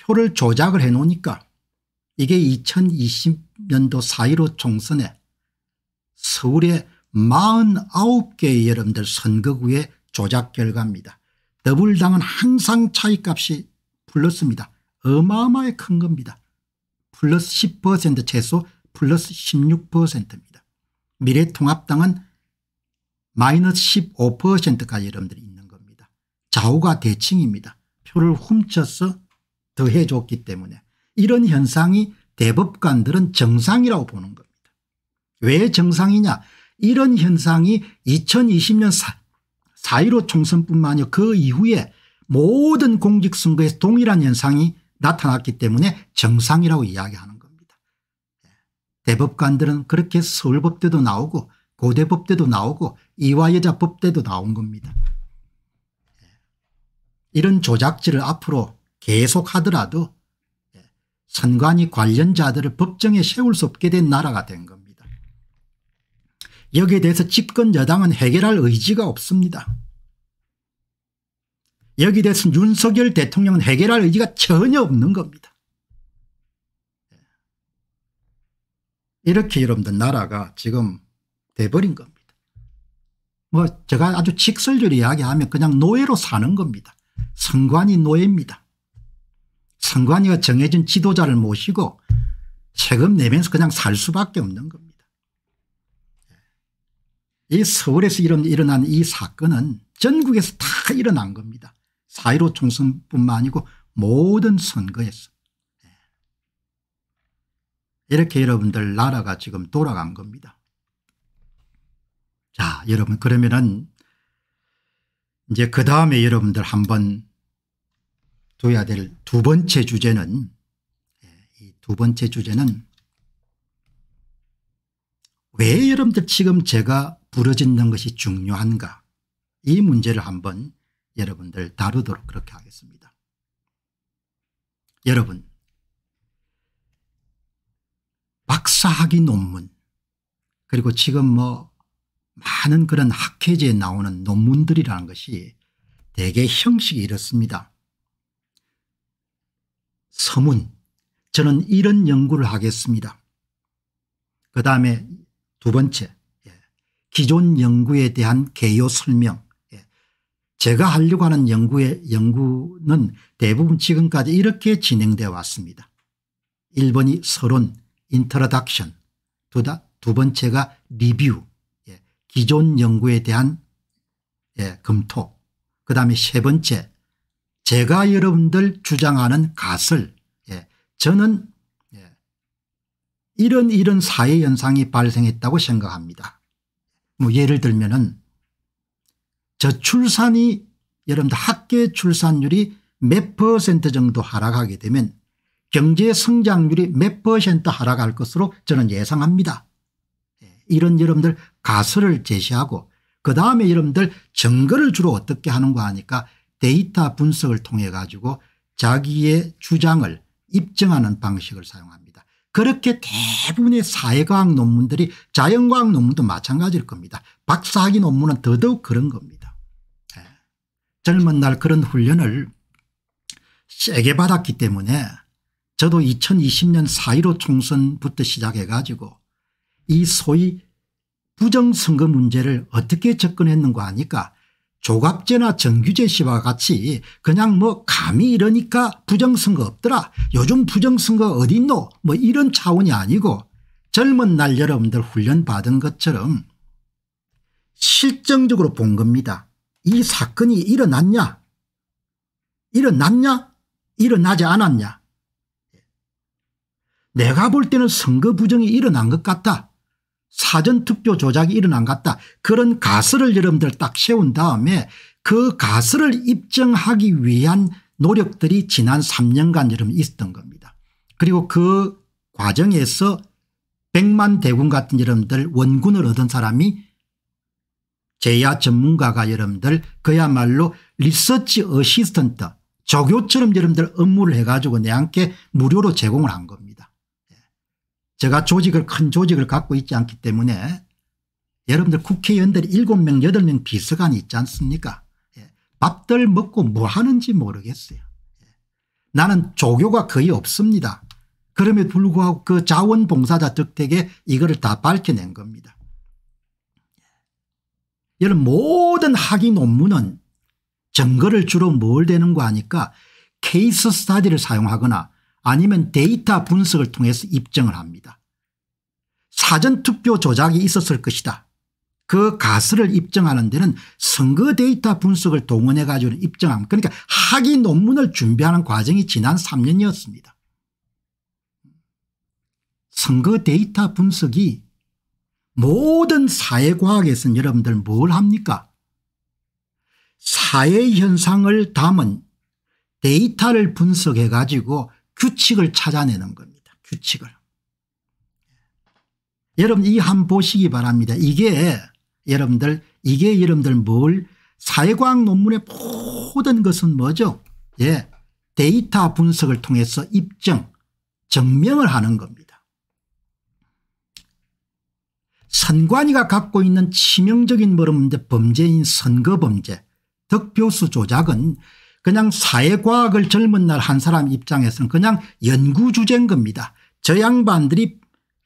표를 조작을 해놓으니까 이게 2020년도 4.15 총선에 서울의 49개의 여러분들 선거구의 조작 결과입니다. 더블당은 항상 차이값이 플러스입니다. 어마어마하게 큰 겁니다. 플러스 10% 최소 플러스 16%입니다. 미래통합당은 마이너스 15%까지 여러분들이 있는 좌우가 대칭입니다. 표를 훔쳐서 더해줬기 때문에 이런 현상이 대법관들은 정상이라고 보는 겁니다. 왜 정상이냐 이런 현상이 2020년 4.15 총선뿐만 아니라 그 이후에 모든 공직선거에서 동일한 현상이 나타났기 때문에 정상이라고 이야기하는 겁니다. 대법관들은 그렇게 서울법대도 나오고 고대법대도 나오고 이화여자법대도 나온 겁니다. 이런 조작질을 앞으로 계속하더라도 예, 선관위 관련자들을 법정에 세울 수 없게 된 나라가 된 겁니다. 여기에 대해서 집권 여당은 해결할 의지가 없습니다. 여기 에 대해서 윤석열 대통령은 해결할 의지가 전혀 없는 겁니다. 예. 이렇게 여러분들 나라가 지금 돼버린 겁니다. 뭐 제가 아주 직설적으로 이야기하면 그냥 노예로 사는 겁니다. 선관위 노예입니다. 선관위가 정해진 지도자를 모시고 세금 내면서 그냥 살 수밖에 없는 겁니다. 예. 이 서울에서 일어난 이 사건은 전국에서 다 일어난 겁니다. 4.15 총선뿐만 아니고 모든 선거에서. 예. 이렇게 여러분들 나라가 지금 돌아간 겁니다. 자 여러분 그러면은 이제 그 다음에 여러분들 한번 둬야 될 두 번째 주제는 예, 이두 번째 주제는 왜 여러분들 지금 제가 부러짓는 것이 중요한가 이 문제를 한번 여러분들 다루도록 그렇게 하겠습니다. 여러분 박사학위 논문 그리고 지금 뭐 많은 그런 학회지에 나오는 논문들이라는 것이 대개 형식이 이렇습니다. 서문 저는 이런 연구를 하겠습니다. 그 다음에 두 번째 예, 기존 연구에 대한 개요 설명 예, 제가 하려고 하는 연구의 연구는 대부분 지금까지 이렇게 진행되어 왔습니다. 1번이 서론 인트로덕션 두 번째가 리뷰 기존 연구에 대한 예, 검토 그 다음에 세 번째 제가 여러분들 주장하는 갓을 예, 저는 예, 이런 이런 사회 현상이 발생했다고 생각합니다. 뭐 예를 들면 은 저출산이 여러분들 학계 출산율이 몇 퍼센트 정도 하락하게 되면 경제 성장률이 몇 퍼센트 하락할 것으로 저는 예상합니다. 예, 이런 여러분들 가설을 제시하고 그 다음에 여러분들 증거를 주로 어떻게 하는가 하니까 데이터 분석을 통해 가지고 자기의 주장을 입증하는 방식을 사용합니다. 그렇게 대부분의 사회과학 논문들이 자연과학 논문도 마찬가지일 겁니다. 박사학위 논문은 더더욱 그런 겁니다. 네. 젊은 날 그런 훈련을 세게 받았기 때문에 저도 2020년 4.15 총선부터 시작해 가지고 이 소위 부정선거 문제를 어떻게 접근했는가 하니까 조갑제나 정규제 씨와 같이 그냥 뭐 감히 이러니까 부정선거 없더라 요즘 부정선거 어딨노 뭐 이런 차원이 아니고 젊은 날 여러분들 훈련받은 것처럼 실정적으로 본 겁니다. 이 사건이 일어났냐 일어났냐 일어나지 않았냐 내가 볼 때는 선거 부정이 일어난 것 같다 사전 투표 조작이 일어난 것 같다. 그런 가설을 여러분들 딱 세운 다음에 그 가설을 입증하기 위한 노력들이 지난 3년간 여러분 있었던 겁니다. 그리고 그 과정에서 백만 대군 같은 여러분들 원군을 얻은 사람이 제야 전문가가 여러분들 그야말로 리서치 어시스턴트 조교처럼 여러분들 업무를 해가지고 내한테 무료로 제공을 한 겁니다. 제가 조직을 큰 조직을 갖고 있지 않기 때문에 여러분들 국회의원들이 7명 8명 비서관이 있지 않습니까 예. 밥들 먹고 뭐 하는지 모르겠어요. 예. 나는 조교가 거의 없습니다. 그럼에도 불구하고 그 자원봉사자 덕택에 이거를 다 밝혀낸 겁니다. 예. 여러분 모든 학위 논문은 증거를 주로 뭘 되는 거 아니까 케이스 스타디를 사용하거나 아니면 데이터 분석을 통해서 입증을 합니다. 사전투표 조작이 있었을 것이다. 그 가설을 입증하는 데는 선거 데이터 분석을 동원해 가지고 입증함 그러니까 학위 논문을 준비하는 과정이 지난 3년이었습니다. 선거 데이터 분석이 모든 사회과학에서는 여러분들 뭘 합니까 사회현상을 담은 데이터를 분석해 가지고 규칙을 찾아내는 겁니다. 규칙을. 여러분 이 한 보시기 바랍니다. 이게 여러분들 이게 여러분들 뭘 사회과학 논문의 모든 것은 뭐죠? 예. 데이터 분석을 통해서 입증 증명을 하는 겁니다. 선관위가 갖고 있는 치명적인 범죄인 선거범죄 덕표수 조작은 그냥 사회과학을 젊은 날 한 사람 입장에서는 그냥 연구 주제인 겁니다. 저 양반들이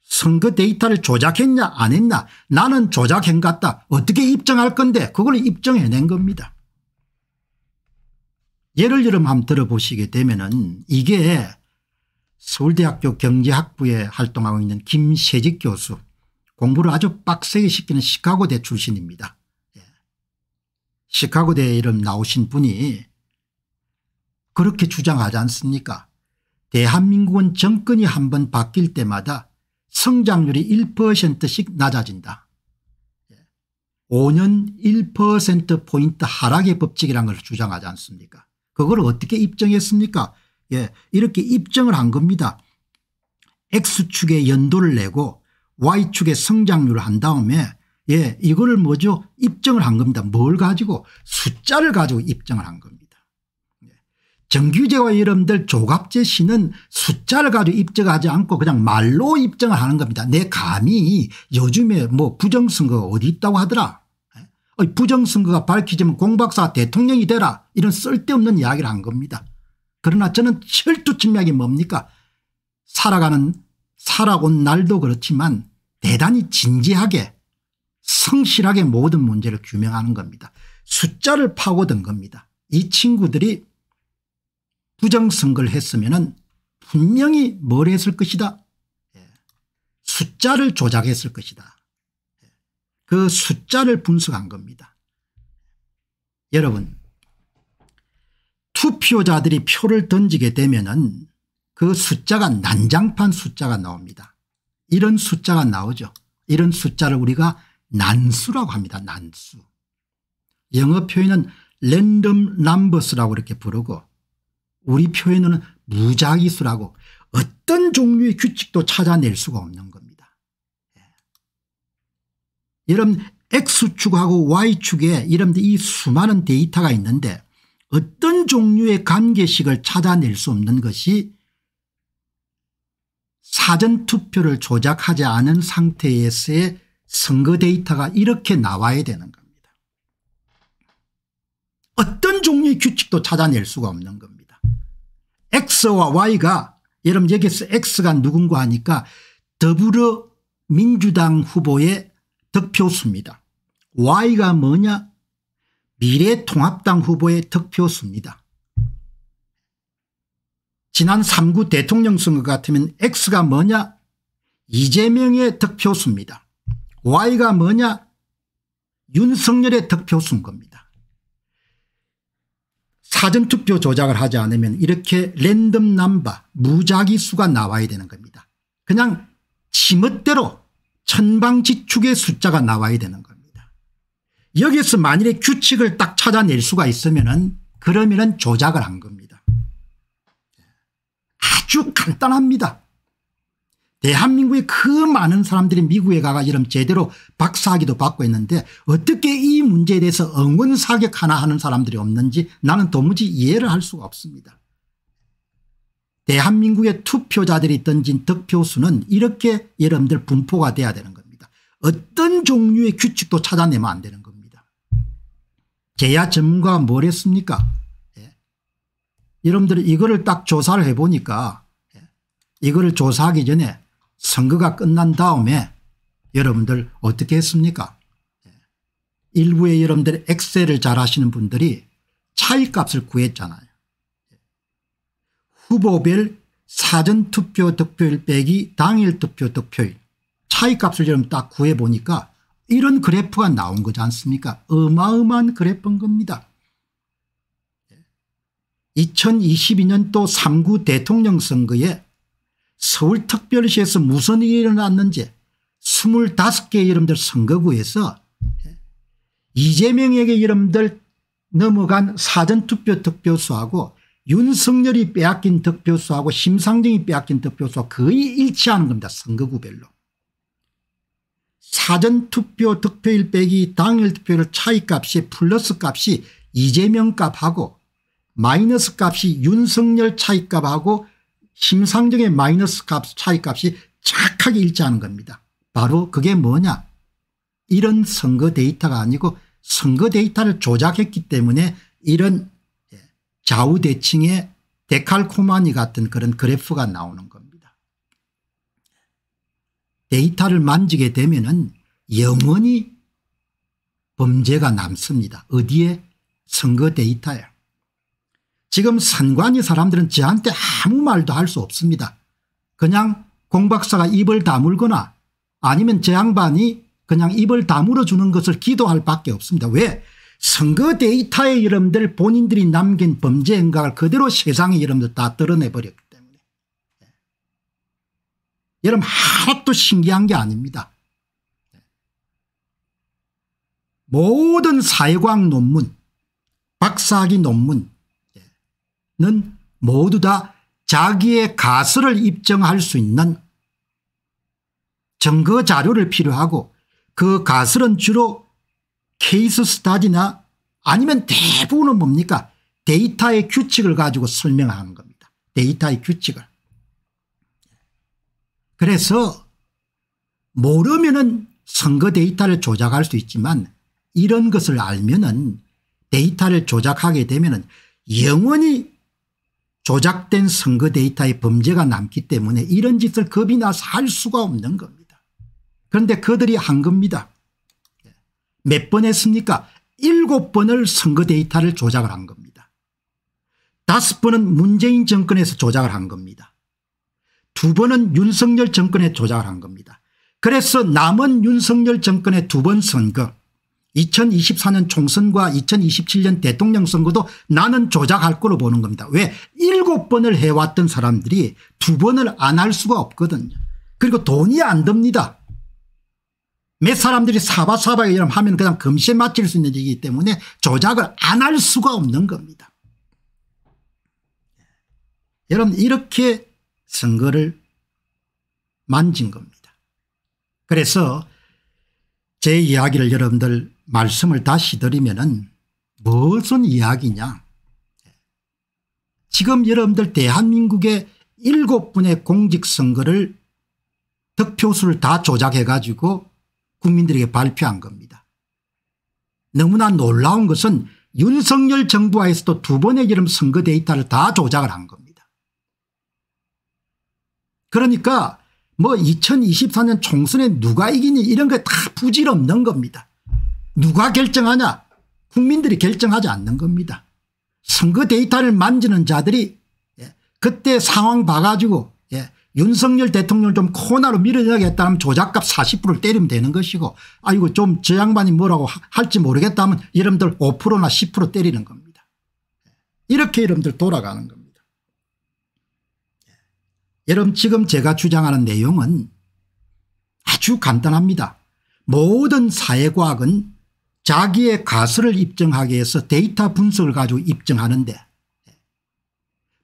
선거 데이터를 조작했냐 안 했냐 나는 조작한 것 같다 어떻게 입증할 건데 그걸 입증해낸 겁니다. 예를 들어 한번 들어보시게 되면은 이게 서울대학교 경제학부에 활동하고 있는 김세직 교수 공부를 아주 빡세게 시키는 시카고대 출신입니다. 예. 시카고대에 이름 나오신 분이 그렇게 주장하지 않습니까 대한민국은 정권이 한 번 바뀔 때마다 성장률이 1%씩 낮아진다. 5년 예. 1%포인트 하락의 법칙이라는 걸 주장하지 않습니까 그걸 어떻게 입증했습니까 예, 이렇게 입증을 한 겁니다. X축에 연도를 내고 Y축에 성장률을 한 다음에 예, 이거를 뭐죠 입증을 한 겁니다. 뭘 가지고 숫자를 가지고 입증을 한 겁니다. 정규제와 여러분들 조갑제 씨는 숫자를 가지고 입증하지 않고 그냥 말로 입증을 하는 겁니다. 내감히 요즘에 뭐 부정선거가 어디 있다고 하더라. 부정선거가 밝히지면 공박사 대통령이 되라 이런 쓸데없는 이야기를 한 겁니다. 그러나 저는 철두침략이 뭡니까 살아가는 살아온 날도 그렇지만 대단히 진지하게 성실하게 모든 문제를 규명하는 겁니다. 숫자를 파고든 겁니다. 이 친구들이 부정선거를 했으면 분명히 뭘 했을 것이다. 예. 숫자를 조작했을 것이다. 예. 그 숫자를 분석한 겁니다. 여러분 투표자들이 표를 던지게 되면 그 숫자가 난장판 숫자가 나옵니다. 이런 숫자가 나오죠. 이런 숫자를 우리가 난수라고 합니다. 난수. 영어 표현은 랜덤 넘버스라고 이렇게 부르고 우리 표현으로는 무작위수라고 어떤 종류의 규칙도 찾아낼 수가 없는 겁니다. 예. 여러분 X축하고 Y축에 이런 이 수많은 데이터가 있는데 어떤 종류의 관계식을 찾아낼 수 없는 것이 사전투표를 조작하지 않은 상태에서의 선거 데이터가 이렇게 나와야 되는 겁니다. 어떤 종류의 규칙도 찾아낼 수가 없는 겁니다. X와 Y가 여러분 여기서 X가 누군가 하니까 더불어민주당 후보의 득표수입니다. Y가 뭐냐 미래통합당 후보의 득표수입니다. 지난 3구 대통령 선거 같으면 X가 뭐냐 이재명의 득표수입니다. Y가 뭐냐 윤석열의 득표수인 겁니다. 사전투표 조작을 하지 않으면 이렇게 랜덤 남바 무작위 수가 나와야 되는 겁니다. 그냥 지멋대로 천방지축의 숫자가 나와야 되는 겁니다. 여기서 만일에 규칙을 딱 찾아낼 수가 있으면 은 그러면 은 조작을 한 겁니다. 아주 간단합니다. 대한민국의 그 많은 사람들이 미국에 가가 이런 제대로 박사학위도 받고 있는데 어떻게 이 문제에 대해서 응원 사격 하나 하는 사람들이 없는지 나는 도무지 이해를 할 수가 없습니다. 대한민국의 투표자들이 던진 득표수는 이렇게 여러분들 분포가 돼야 되는 겁니다. 어떤 종류의 규칙도 찾아내면 안 되는 겁니다. 제야 전문가가 뭘 했습니까? 예. 여러분들 이거를 딱 조사를 해보니까 예. 이거를 조사하기 전에 선거가 끝난 다음에 여러분들 어떻게 했습니까 예. 일부의 여러분들 엑셀을 잘 하시는 분들이 차이값을 구했잖아요. 예. 후보별 사전투표 득표일 빼기 당일 투표 득표일 차이값을 여러분 딱 구해보니까 이런 그래프가 나온 거지 않습니까 어마어마한 그래프인 겁니다. 2022년 또 3구 대통령 선거에 서울특별시에서 무슨 일이 일어났는지 25개 이름들 선거구에서 이재명에게 이름들 넘어간 사전투표 득표수하고 윤석열이 빼앗긴 득표수하고 심상정이 빼앗긴 득표수와 거의 일치하는 겁니다. 선거구별로. 사전투표 득표일 빼기 당일 투표율 차이값이 플러스값이 이재명 값하고 마이너스값이 윤석열 차이값하고 심상정의 마이너스 값 차이값이 착하게 일치하는 겁니다. 바로 그게 뭐냐 이런 선거 데이터가 아니고 선거 데이터를 조작했기 때문에 이런 예, 좌우대칭의 데칼코마니 같은 그런 그래프가 나오는 겁니다. 데이터를 만지게 되면 은 영원히 범죄가 남습니다. 어디에? 선거 데이터야. 지금 선관위 사람들은 저한테 아무 말도 할 수 없습니다. 그냥 공박사가 입을 다물거나 아니면 제 양반이 그냥 입을 다물어주는 것을 기도할 밖에 없습니다. 왜? 선거 데이터에 여러분들 본인들이 남긴 범죄 행각을 그대로 세상에 여러분들 다 드러내버렸기 때문에. 예. 여러분 하나도 신기한 게 아닙니다. 모든 사회과학 논문, 박사학위 논문, 는 모두 다 자기의 가설을 입증할 수 있는 증거 자료를 필요하고 그 가설은 주로 케이스 스타디나 아니면 대부분은 뭡니까 데이터의 규칙을 가지고 설명하는 겁니다. 데이터의 규칙을. 그래서 모르면은 선거 데이터를 조작할 수 있지만 이런 것을 알면은 데이터를 조작하게 되면은 영원히 조작된 선거 데이터의 범죄가 남기 때문에 이런 짓을 겁이 나서 할 수가 없는 겁니다. 그런데 그들이 한 겁니다. 몇 번 했습니까? 일곱 번을 선거 데이터를 조작을 한 겁니다. 다섯 번은 문재인 정권에서 조작을 한 겁니다. 두 번은 윤석열 정권에 조작을 한 겁니다. 그래서 남은 윤석열 정권의 두 번 선거 2024년 총선과 2027년 대통령 선거도 나는 조작할 거로 보는 겁니다. 왜? 일곱 번을 해왔던 사람들이 두 번을 안 할 수가 없거든요. 그리고 돈이 안 듭니다. 몇 사람들이 사바사바 이런 하면 그냥 금시에 맞출 수 있는 일이기 때문에 조작을 안 할 수가 없는 겁니다. 여러분 이렇게 선거를 만진 겁니다. 그래서 제 이야기를 여러분들 말씀을 다시 드리면은 무슨 이야기냐 지금 여러분들 대한민국의 일곱 분의 공직선거를 득표수를 다 조작해 가지고 국민들에게 발표한 겁니다. 너무나 놀라운 것은 윤석열 정부하에서도 두 번의 이름 선거 데이터를 다 조작을 한 겁니다. 그러니까 뭐 2024년 총선에 누가 이기니 이런 게 다 부질없는 겁니다. 누가 결정하냐 국민들이 결정하지 않는 겁니다. 선거 데이터를 만지는 자들이 예, 그때 상황 봐가지고 예, 윤석열 대통령을 좀 코너로 밀어내겠다 하면 조작값 40%를 때리면 되는 것이고 아이고 좀 저 양반이 뭐라고 할지 모르겠다 면 여러분들 5%나 10% 때리는 겁니다. 예, 이렇게 여러분들 돌아가는 겁니다. 여러분 지금 제가 주장하는 내용은 아주 간단합니다. 모든 사회과학은 자기의 가설을 입증하기 위해서 데이터 분석을 가지고 입증하는데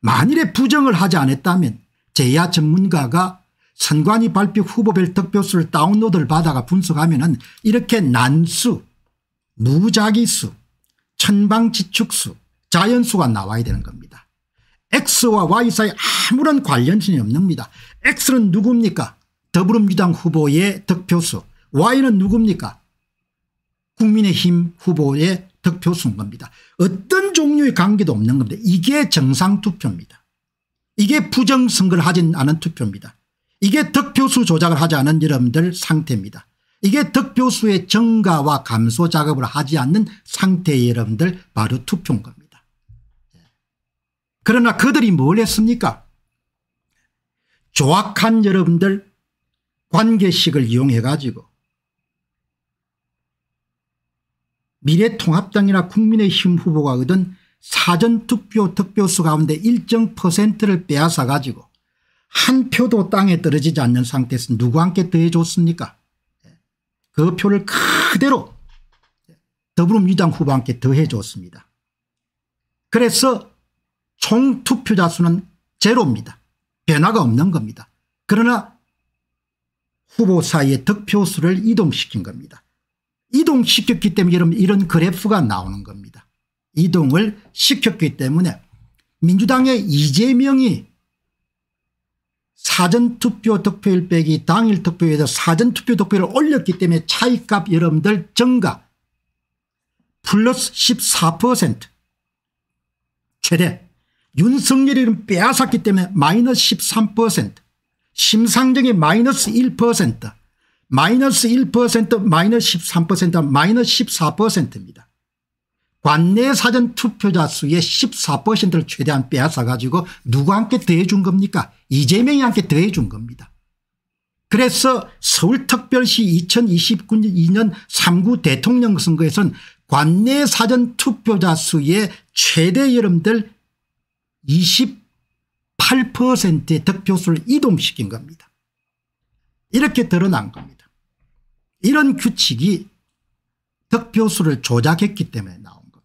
만일에 부정을 하지 않았다면 제야 전문가가 선관위 발표 후보 별득표수를 다운로드를 받아가 분석하면 은 이렇게 난수, 무작위수, 천방지축수, 자연수가 나와야 되는 겁니다. X와 Y 사이 아무런 관련성이 없습니다. X는 누굽니까? 더불어민주당 후보의 득표수. Y는 누굽니까? 국민의힘 후보의 득표 수인 겁니다. 어떤 종류의 관계도 없는 겁니다. 이게 정상투표입니다. 이게 부정선거를 하진 않은 투표입니다. 이게 득표수 조작을 하지 않은 여러분들 상태입니다. 이게 득표수의 증가와 감소 작업을 하지 않는 상태의 여러분들 바로 투표인 겁니다. 그러나 그들이 뭘 했습니까? 조악한 여러분들 관계식을 이용해 가지고 미래통합당이나 국민의힘 후보가 얻은 사전투표 득표수 가운데 일정 퍼센트를 빼앗아 가지고 한 표도 땅에 떨어지지 않는 상태에서 누구한테 더해줬습니까 그 표를 그대로 더불어민주당 후보한테 더해줬습니다. 그래서 총 투표자 수는 제로입니다. 변화가 없는 겁니다. 그러나 후보 사이의 득표수를 이동시킨 겁니다. 이동시켰기 때문에 여러분 이런 그래프가 나오는 겁니다. 이동을 시켰기 때문에 민주당의 이재명이 사전투표 득표율 빼기 당일 투표에서 사전투표 득표를 올렸기 때문에 차이값 여러분들 증가 플러스 14% 최대 윤석열이 빼앗았기 때문에 마이너스 13% 심상정이 마이너스 1% 마이너스 1% 마이너스 13% 마이너스 14%입니다. 관내 사전 투표자 수의 14%를 최대한 빼앗아 가지고 누구한테 더해준 겁니까 이재명이한테 더해준 겁니다. 그래서 서울특별시 2029년 3구 대통령 선거에선 관내 사전 투표자 수의 최대 여러들 28%의 득표수를 이동시킨 겁니다. 이렇게 드러난 겁니다. 이런 규칙이 득표수를 조작했기 때문에 나온 겁니다.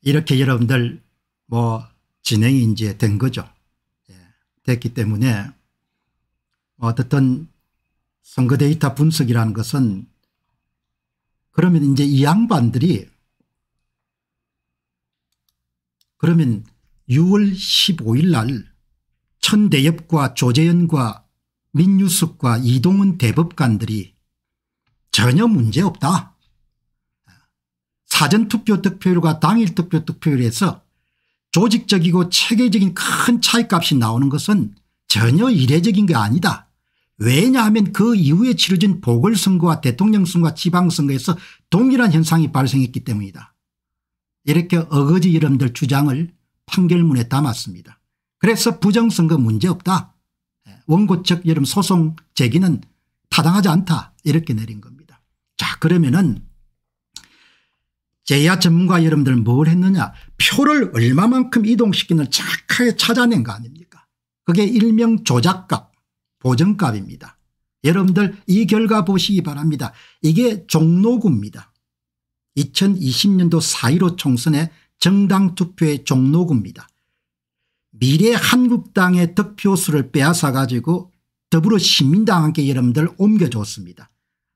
이렇게 여러분들 뭐 진행이 이제 된 거죠. 예, 됐기 때문에 어떻든 선거 데이터 분석이라는 것은 그러면 이제 이 양반들이 그러면 6월 15일 날 천대엽과 조재현과 민유숙과 이동훈 대법관들이 전혀 문제없다. 사전투표 득표율과 당일 투표 득표율에서 조직적이고 체계적인 큰 차이값이 나오는 것은 전혀 이례적인 게 아니다. 왜냐하면 그 이후에 치러진 보궐선거와 대통령선거와 지방선거에서 동일한 현상이 발생했기 때문이다. 이렇게 어거지 여러분들 주장을 판결문에 담았습니다. 그래서 부정선거 문제없다. 예, 원고 측 여름 소송 제기는 타당하지 않다 이렇게 내린 겁니다. 자 그러면은 제야 전문가 여러분들 뭘 했느냐 표를 얼마만큼 이동시키는 착하게 찾아낸 거 아닙니까 그게 일명 조작값 보정값입니다. 여러분들 이 결과 보시기 바랍니다. 이게 종로구입니다. 2020년도 4.15 총선의 정당 투표의 종로구입니다. 미래한국당의 득표수를 빼앗아 가지고 더불어시민당한테 여러분들 옮겨줬습니다.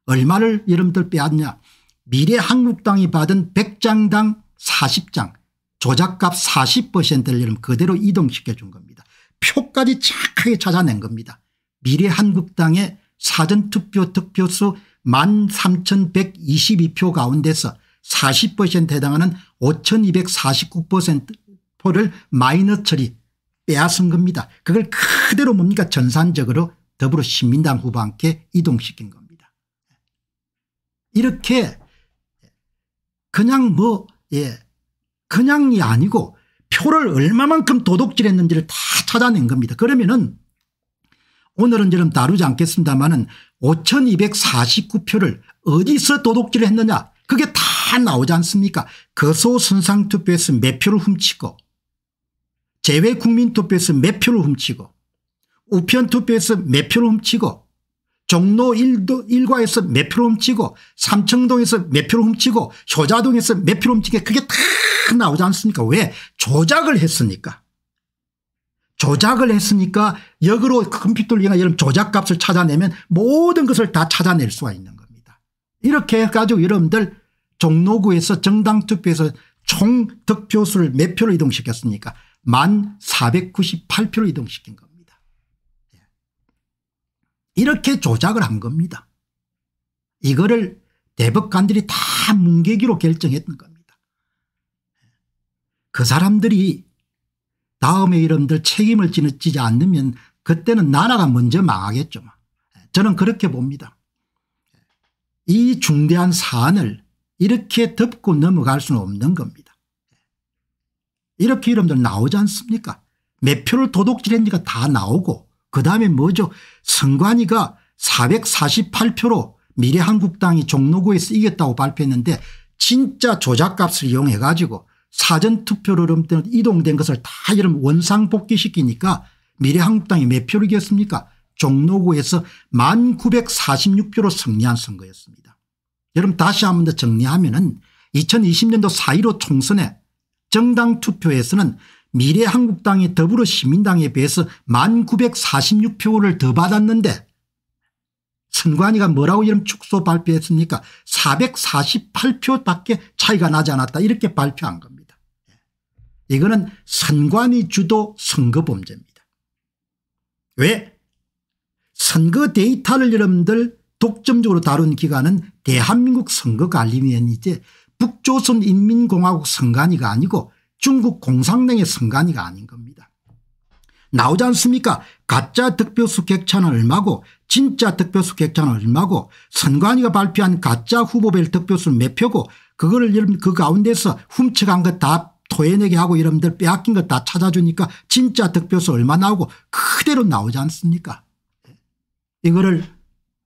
얼마를 여러분들 빼앗냐 미래한국당이 받은 100장당 40장 조작값 40%를 여러분 그대로 이동시켜 준 겁니다. 표까지 착하게 찾아낸 겁니다. 미래한국당의 사전투표 득표수 13,122표 가운데서 40%에 해당하는 5,249%포를 마이너 처리 빼앗은 겁니다. 그걸 그대로 뭡니까 전산적으로 더불어시민당 후보와 함 이동시킨 겁니다. 이렇게 그냥 뭐 예, 그냥이 아니고 표를 얼마만큼 도둑질했는지를 다 찾아낸 겁니다. 그러면은 오늘은 저좀 다루지 않겠습니다만은 5249표를 어디서 도둑질을 했느냐 그게 다 나오지 않습니까 거소선상투표에서 몇 표를 훔치고 재외국민투표에서 몇 표를 훔치고 우편투표에서 몇 표를 훔치고 종로 1과에서 몇 표를 훔치고 삼청동에서 몇 표를 훔치고 효자동에서 몇 표를 훔치게 그게 다 나오지 않습니까 왜 조작을 했습니까 조작을 했으니까 역으로 컴퓨터를 이용한 이 조작값을 찾아내면 모든 것을 다 찾아낼 수가 있는 겁니다. 이렇게 해가지고 여러분들 종로구에서 정당투표에서 총 득표수를 몇 표로 이동시켰습니까? 만 498표로 이동시킨 겁니다. 예. 이렇게 조작을 한 겁니다. 이거를 대법관들이 다뭉개기로 결정했던 겁니다. 그 사람들이 다음에 이름들 책임을 지지 않으면 그때는 나라가 먼저 망하겠죠. 저는 그렇게 봅니다. 이 중대한 사안을 이렇게 덮고 넘어갈 수는 없는 겁니다. 이렇게 이름들 나오지 않습니까 몇 표를 도둑질했는지가 다 나오고 그다음에 뭐죠 선관위가 448표로 미래한국당이 종로구에서 이겼다고 발표했는데 진짜 조작값을 이용해 가지고 사전투표로 여러분 이동된 것을 다 여러분 원상복귀시키니까 미래한국당이 몇 표를 이겼습니까 종로구에서 1946표로 승리한 선거였습니다. 여러분 다시 한 번 더 정리하면 은 2020년도 4.15 총선에 정당 투표에서는 미래한국당이 더불어시민당에 비해서 1946표를 더 받았는데 선관위가 뭐라고 이름 축소 발표했습니까 448표밖에 차이가 나지 않았다 이렇게 발표한 겁니다. 이거는 선관위 주도 선거범죄입니다. 왜? 선거 데이터를 여러분들 독점적으로 다룬 기관은 대한민국 선거관리위원회이지 북조선인민공화국 선관위가 아니고 중국 공산당의 선관위가 아닌 겁니다. 나오지 않습니까 가짜 득표수 객차는 얼마고 진짜 득표수 객차는 얼마고 선관위가 발표한 가짜 후보별 득표수는 몇 표고 그거를 여러분 그 가운데서 훔쳐간 것다 토해내게 하고 여러분들 빼앗긴 거 다 찾아주니까 진짜 득표수 얼마 나오고 그대로 나오지 않습니까 이거를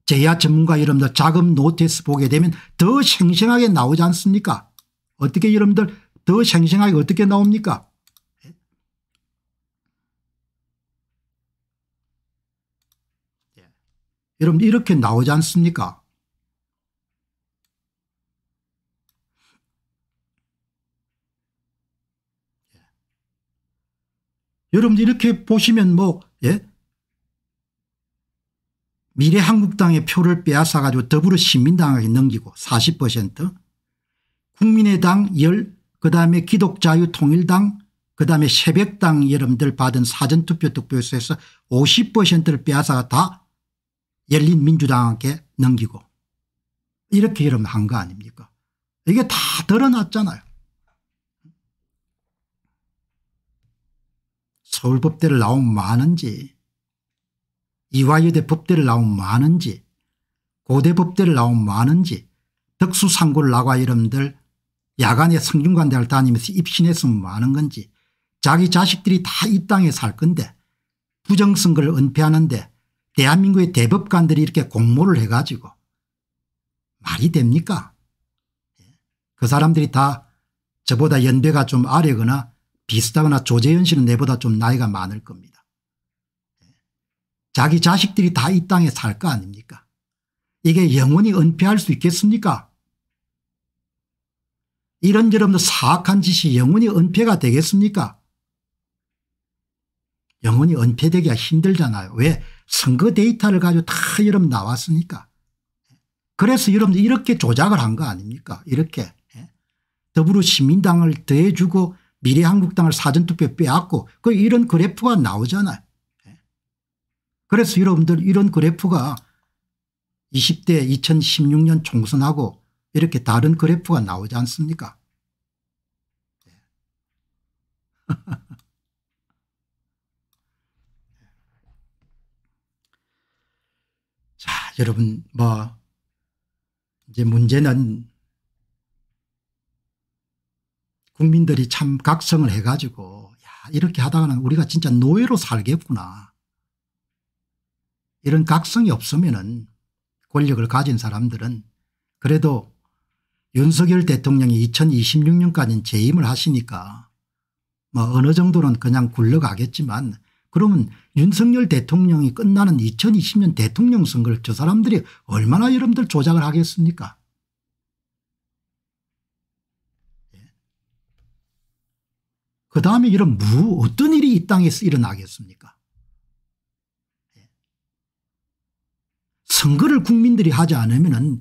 제야 전문가 여러분들 자금 노트에서 보게 되면 더 생생하게 나오지 않습니까 어떻게 여러분들 더 생생하게 어떻게 나옵니까 예. 여러분 이렇게 나오지 않습니까 여러분들 이렇게 보시면 뭐 예? 미래한국당의 표를 빼앗아 가지고 더불어시민당에게 넘기고 40% 국민의당 10 그다음에 기독자유통일당 그다음에 새벽당 여러분들 받은 사전투표 득표수에서 50%를 빼앗아가 다 열린민주당에게 넘기고 이렇게 여러분 한 거 아닙니까 이게 다 드러났잖아요. 서울법대를 나온 많은지 이화여대 법대를 나온 많은지 고대 법대를 나온 많은지 덕수상고를나와여러분들 야간에 성균관대를 다니면서 입신했으면 많은 건지 자기 자식들이 다 이 땅에 살 건데 부정선거를 은폐하는데 대한민국의 대법관들이 이렇게 공모를 해가지고 말이 됩니까 예. 그 사람들이 다 저보다 연배가 좀 아래거나 비슷하거나 조재현 씨는 내보다 좀 나이가 많을 겁니다. 자기 자식들이 다 이 땅에 살 거 아닙니까 이게 영원히 은폐할 수 있겠습니까 이런저런 뭐 사악한 짓이 영원히 은폐가 되겠습니까 영원히 은폐되기가 힘들잖아요. 왜? 선거 데이터를 가지고 다 여러분 나왔으니까. 그래서 여러분 들 이렇게 조작을 한 거 아닙니까? 이렇게. 더불어시민당을 더해주고 미래한국당을 사전투표에 빼앗고 그 이런 그래프가 나오잖아요. 예. 그래서 여러분들 이런 그래프가 20대 2016년 총선하고 이렇게 다른 그래프가 나오지 않습니까 예. 자 여러분 뭐 이제 문제는 국민들이 참 각성을 해가지고 야 이렇게 하다가는 우리가 진짜 노예로 살겠구나. 이런 각성이 없으면 은 권력을 가진 사람들은 그래도 윤석열 대통령이 2026년까지는 재임을 하시니까 뭐 어느 정도는 그냥 굴러가겠지만 그러면 윤석열 대통령이 끝나는 2020년 대통령 선거를 저 사람들이 얼마나 여러분들 조작을 하겠습니까 그 다음에 이런 무 어떤 일이 이 땅에서 일어나겠습니까? 예. 선거를 국민들이 하지 않으면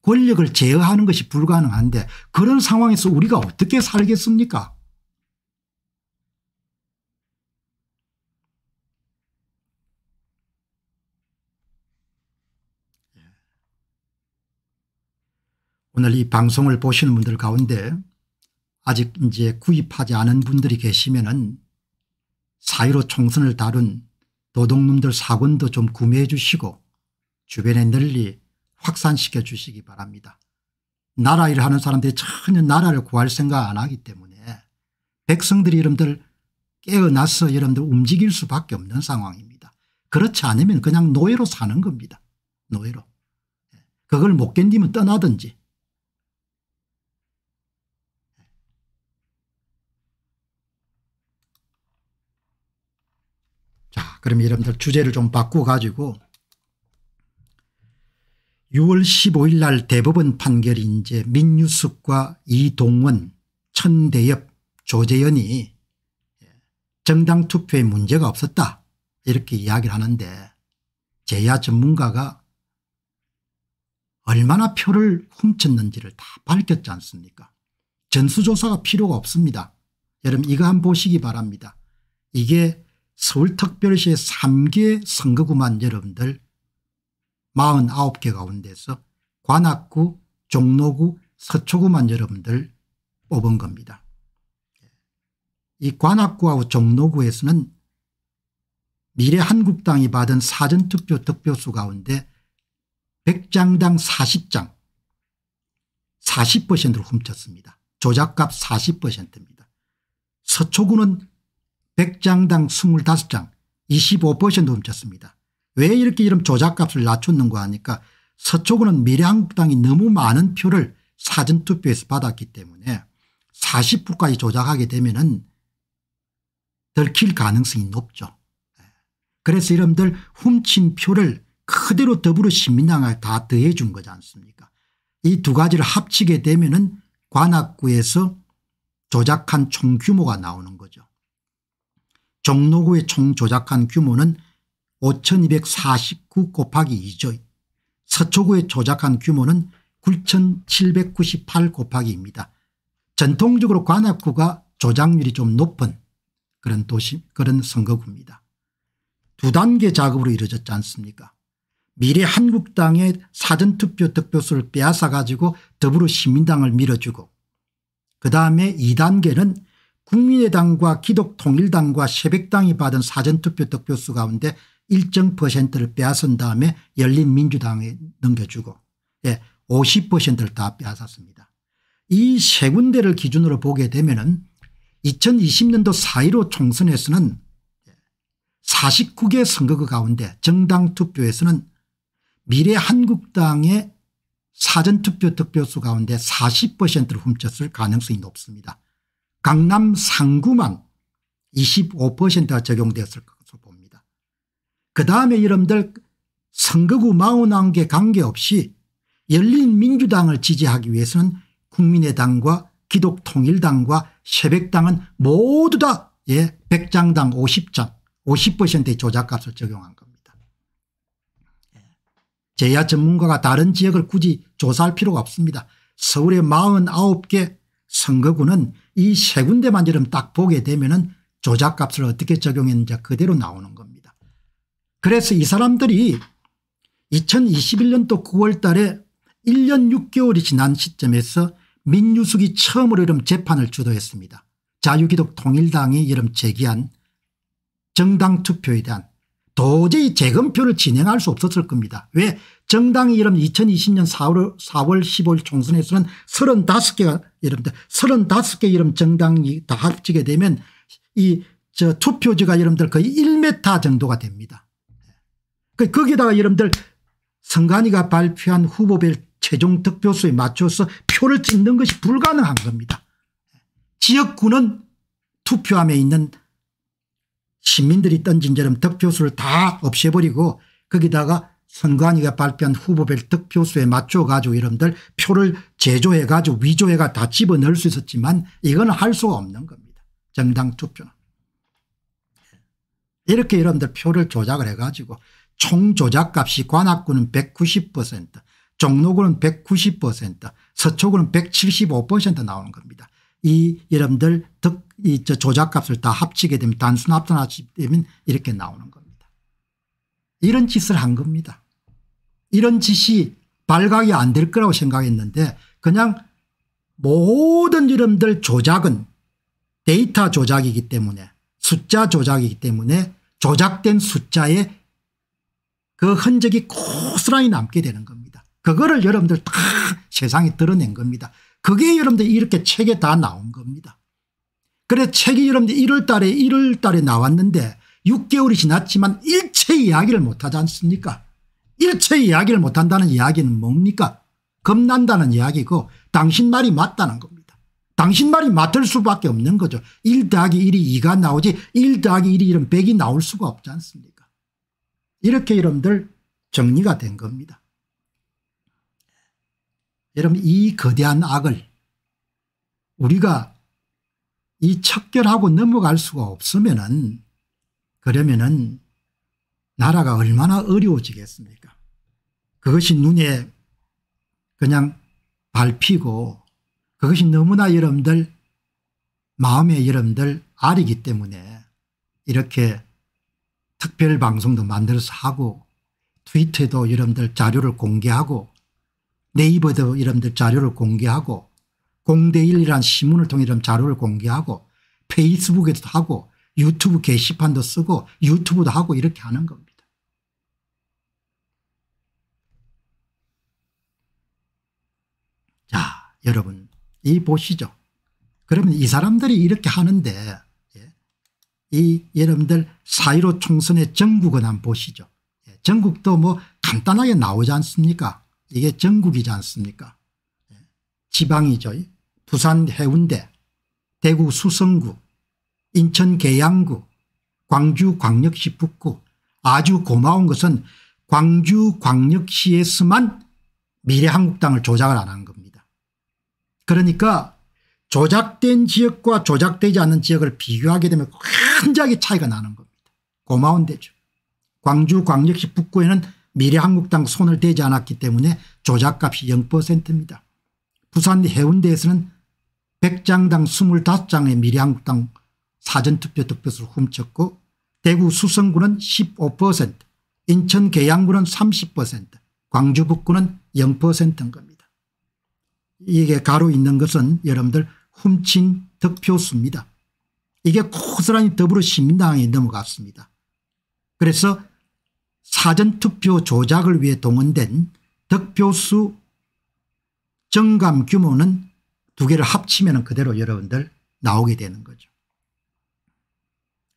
권력을 제어하는 것이 불가능한데 그런 상황에서 우리가 어떻게 살겠습니까? 예. 오늘 이 방송을 보시는 분들 가운데 아직 이제 구입하지 않은 분들이 계시면은 사유로 총선을 다룬 노동놈들 사본도 좀 구매해 주시고 주변에 널리 확산시켜 주시기 바랍니다. 나라 일을 하는 사람들이 전혀 나라를 구할 생각 안 하기 때문에 백성들이 여러분들 깨어나서 여러분들 움직일 수밖에 없는 상황입니다. 그렇지 않으면 그냥 노예로 사는 겁니다. 노예로. 예. 그걸 못 견디면 떠나든지 그럼 여러분들 주제를 좀 바꿔가지고 6월 15일 날 대법원 판결이 이제 민유숙과 이동원, 천대엽, 조재현이 정당 투표에 문제가 없었다 이렇게 이야기를 하는데 제야 전문가가 얼마나 표를 훔쳤는지를 다 밝혔지 않습니까 전수조사가 필요가 없습니다. 여러분 이거 한번 보시기 바랍니다. 이게 서울특별시 3개 선거구만 여러분들 49개 가운데서 관악구 종로구 서초구만 여러분들 뽑은 겁니다. 이 관악구하고 종로구에서는 미래한국당이 받은 사전투표 득표수 가운데 100장당 40장 40%를 훔쳤습니다. 조작값 40%입니다. 서초구는 100장당 25장 25% 넘쳤습니다. 왜 이렇게 이런 조작값을 낮췄는가 하니까 서초구는 미래한국당이 너무 많은 표를 사전투표에서 받았기 때문에 40%까지 조작하게 되면 은 들킬 가능성이 높죠. 예. 그래서 이름들 훔친 표를 그대로 더불어시민당을 다 더해 준 거지 않습니까 이 두 가지를 합치게 되면 은 관악구에서 조작한 총 규모가 나오는 종로구의 총 조작한 규모는 5249 곱하기 2조 서초구의 조작한 규모는 9798 곱하기입니다. 전통적으로 관악구가 조작률이 좀 높은 그런 도시 그런 선거구입니다. 두 단계 작업으로 이루어졌지 않습니까 미래한국당의 사전투표 득표수를 빼앗아 가지고 더불어시민당을 밀어주고 그다음에 2단계는 국민의당과 기독통일당과 새벽당이 받은 사전투표 득표수 가운데 일정 퍼센트를 빼앗은 다음에 열린민주당에 넘겨주고 예, 50%를 다 빼앗았습니다. 이 세 군데를 기준으로 보게 되면 은 2020년도 4.15 총선에서는 49개 선거구 가운데 정당 투표에서는 미래한국당의 사전투표 득표수 가운데 40%를 훔쳤을 가능성이 높습니다. 강남 상구만 25%가 적용됐을 것으로 봅니다. 그 다음에 여러분들 선거구 41개 관계없이 열린민주당을 지지하기 위해서는 국민의당과 기독통일당과 새벽당은 모두 다 예, 100장당 50장 50%의 조작값을 적용한 겁니다. 예. 제야 전문가가 다른 지역을 굳이 조사할 필요가 없습니다. 서울의 49개 선거구는 이세 군데만 지금 딱 보게 되면은 조작값을 어떻게 적용했는지 그대로 나오는 겁니다. 그래서 이 사람들이 2021년도 9월 달에 1년 6개월이 지난 시점에서 민유숙이 처음으로 이름 재판을 주도했습니다. 자유기독 통일당이 이름 제기한 정당 투표에 대한 도저히 재검표를 진행할 수 없었을 겁니다. 왜 정당이 이름 2020년 4월, 4월 15일 총선에서는 35개가 여러분들 35개 이름 정당이 다 합치게 되면 이 저 투표지가 여러분들 거의 1m 정도가 됩니다. 그 거기다가 여러분들 선관위가 발표한 후보별 최종 득표수에 맞춰서 표를 찍는 것이 불가능한 겁니다. 지역구는 투표함에 있는 시민들이 던진 저런 득표수를 다 없애버리고 거기다가 선관위가 발표한 후보별 득표수에 맞춰가지고 여러분들 표를 제조해가지고 위조해가 다 집어넣을 수 있었지만 이건 할 수 없는 겁니다. 정당 투표는. 이렇게 여러분들 표를 조작을 해가지고 총 조작값이 관악구는 190% 종로구는 190% 서초구는 175% 나오는 겁니다. 이 여러분들 득 이저 조작값을 다 합치게 되면 단순 합산하게 되면 이렇게 나오는 겁니다. 이런 짓을 한 겁니다. 이런 짓이 발각이 안 될 거라고 생각했는데 그냥 모든 이름들 조작은 데이터 조작이기 때문에 숫자 조작이기 때문에 조작된 숫자에 그 흔적이 고스란히 남게 되는 겁니다. 그거를 여러분들 다 세상에 드러낸 겁니다. 그게 여러분들 이렇게 책에 다 나온 겁니다. 그래서 책이 여러분들 1월 달에 1월 달에 나왔는데 6개월이 지났지만 일체 이야기를 못하지 않습니까 일체 이야기를 못한다는 이야기는 뭡니까 겁난다는 이야기고 당신 말이 맞다는 겁니다 당신 말이 맞을 수밖에 없는 거죠 1 더하기 1이 2가 나오지 1 더하기 1이 이런 100이 나올 수가 없지 않습니까 이렇게 여러분들 정리가 된 겁니다 여러분 이 거대한 악을 우리가 이 척결하고 넘어갈 수가 없으면은 그러면은 나라가 얼마나 어려워지겠습니까? 그것이 눈에 그냥 밟히고 그것이 너무나 여러분들 마음의 여러분들 알이기 때문에 이렇게 특별 방송도 만들어서 하고 트위터에도 여러분들 자료를 공개하고 네이버도 여러분들 자료를 공개하고 공대일이라는 신문을 통해 이 자료를 공개하고 페이스북에도 하고 유튜브 게시판도 쓰고 유튜브도 하고 이렇게 하는 겁니다. 자 여러분 이 보시죠. 그러면 이 사람들이 이렇게 하는데 예, 이 여러분들 사1로 총선의 전국은 한번 보시죠. 예, 전국도 뭐 간단하게 나오지 않습니까 이게 전국이지 않습니까 예, 지방이죠. 부산 해운대, 대구 수성구, 인천 계양구, 광주 광역시 북구 아주 고마운 것은 광주 광역시에서만 미래한국당을 조작을 안 한 겁니다. 그러니까 조작된 지역과 조작되지 않은 지역을 비교하게 되면 굉장히 차이가 나는 겁니다. 고마운 데죠. 광주 광역시 북구에는 미래한국당 손을 대지 않았기 때문에 조작값이 0%입니다. 부산 해운대에서는 100장당 25장의 미래한국당 사전투표 득표수를 훔쳤고 대구 수성구는 15% 인천 계양구는 30% 광주 북구는 0%인 겁니다. 이게 가로 있는 것은 여러분들 훔친 득표수입니다. 이게 고스란히 더불어시민당에 넘어갔습니다. 그래서 사전투표 조작을 위해 동원된 득표수 정감 규모는 두 개를 합치면 그대로 여러분들 나오게 되는 거죠.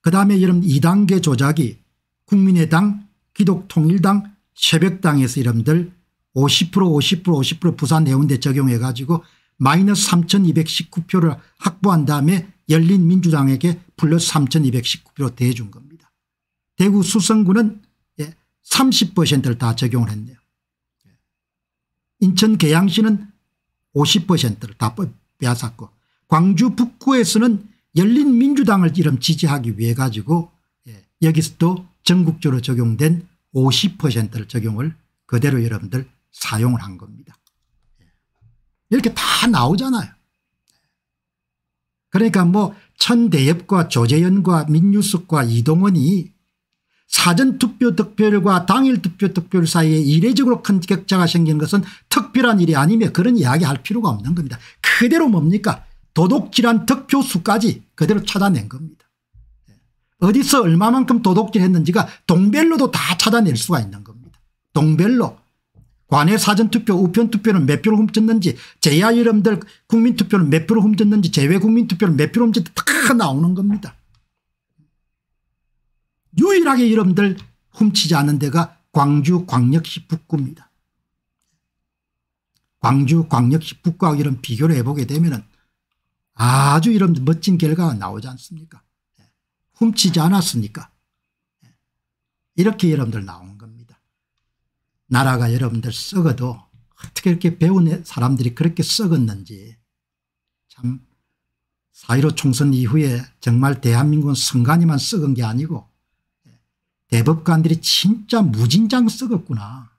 그 다음에 여러분 2단계 조작이 국민의당, 기독통일당, 새벽당에서 여러분들 50% 50% 50% 부산 해운대 적용해 가지고 마이너스 3219표를 확보한 다음에 열린민주당에게 플러스 3219표로 대준 겁니다. 대구 수성구는 30%를 예, 다 적용을 했네요. 예. 인천 계양시는 50%를 다 빼앗았고 광주 북구에서는 열린민주당을 이름 지지하기 위해 가지고 예, 여기서도 전국적으로 적용된 50%를 적용을 그대로 여러분들 사용을 한 겁니다. 예. 이렇게 다 나오잖아요. 그러니까 뭐 천대엽과 조재현과 민유숙과 이동원이 사전투표 득표율과 당일투표 득표율 사이에 이례적으로 큰 격차가 생기는 것은 특별한 일이 아니며 그런 이야기할 필요가 없는 겁니다. 그대로 뭡니까 도덕질한 득표수까지 그대로 찾아낸 겁니다. 네. 어디서 얼마만큼 도덕질했는지가 동별로도 다 찾아낼 수가 있는 겁니다. 동별로 관외 사전투표 우편투표는 몇 표를 훔쳤는지 제야 이름들 국민투표는 몇 표를 훔쳤는지 제외 국민투표는 몇 표를 훔쳤는지 다 나오는 겁니다. 유일하게 이름들 훔치지 않은 데가 광주 광역시 북구입니다. 광주 광역시 북구하고 이런 비교를 해보게 되면 아주 이런 멋진 결과가 나오지 않습니까 예. 훔치지 않았습니까 예. 이렇게 여러분들 나온 겁니다. 나라가 여러분들 썩어도 어떻게 이렇게 배운 사람들이 그렇게 썩었는지 참4.15 총선 이후에 정말 대한민국은 순간이만 썩은 게 아니고 대법관들이 진짜 무진장 썩었구나.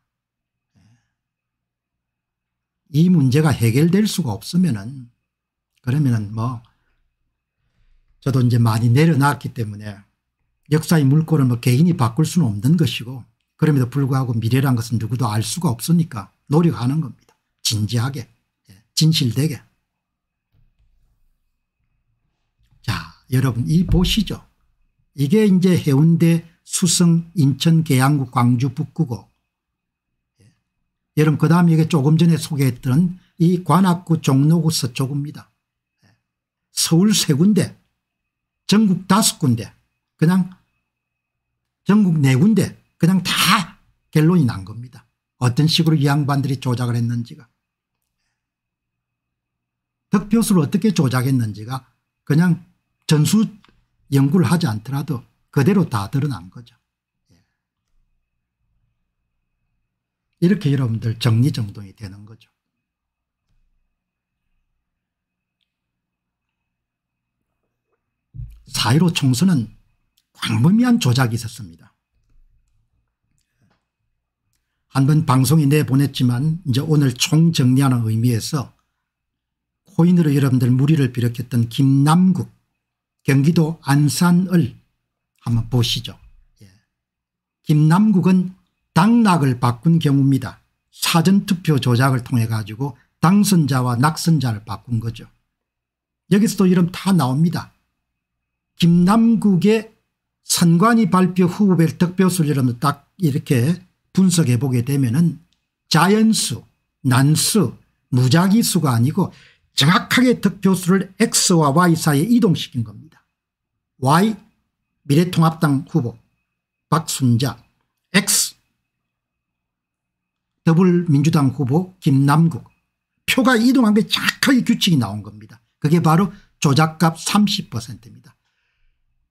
이 문제가 해결될 수가 없으면은 그러면은 뭐 저도 이제 많이 내려놨기 때문에 역사의 물꼬를 뭐 개인이 바꿀 수는 없는 것이고 그럼에도 불구하고 미래란 것은 누구도 알 수가 없으니까 노력하는 겁니다. 진지하게 예, 진실되게. 자 여러분 이 보시죠. 이게 이제 해운대 수성 인천 계양구 광주 북구고 예. 여러분 그 다음 여기 조금 전에 소개했던 이 관악구 종로구 서초구입니다. 예. 서울 세 군데 전국 다섯 군데 그냥 전국 네 군데 그냥 다 결론이 난 겁니다. 어떤 식으로 이 양반들이 조작을 했는지가 득표수를 어떻게 조작했는지가 그냥 전수 연구를 하지 않더라도 그대로 다 드러난 거죠. 예. 이렇게 여러분들 정리정돈이 되는 거죠. 4 1 5 총선은 광범위한 조작이 있었습니다. 한 번 방송에 내보냈지만 이제 오늘 총정리하는 의미에서 코인으로 여러분들 무리를 비롯했던 김남국 경기도 안산을 한번 보시죠. 예. 김남국은 당락을 바꾼 경우입니다. 사전투표 조작을 통해 가지고 당선자와 낙선자를 바꾼 거죠. 여기서도 이름 다 나옵니다. 김남국의 선관위 발표 후보별 득표수를 여러분 딱 이렇게 분석해 보게 되면은 자연수, 난수, 무작위수가 아니고 정확하게 득표수를 X와 Y 사이에 이동시킨 겁니다. Y 미래통합당 후보 박순자 X 더불민주당 후보 김남국 표가 이동한 게 정확하게 규칙이 나온 겁니다. 그게 바로 조작값 30%입니다.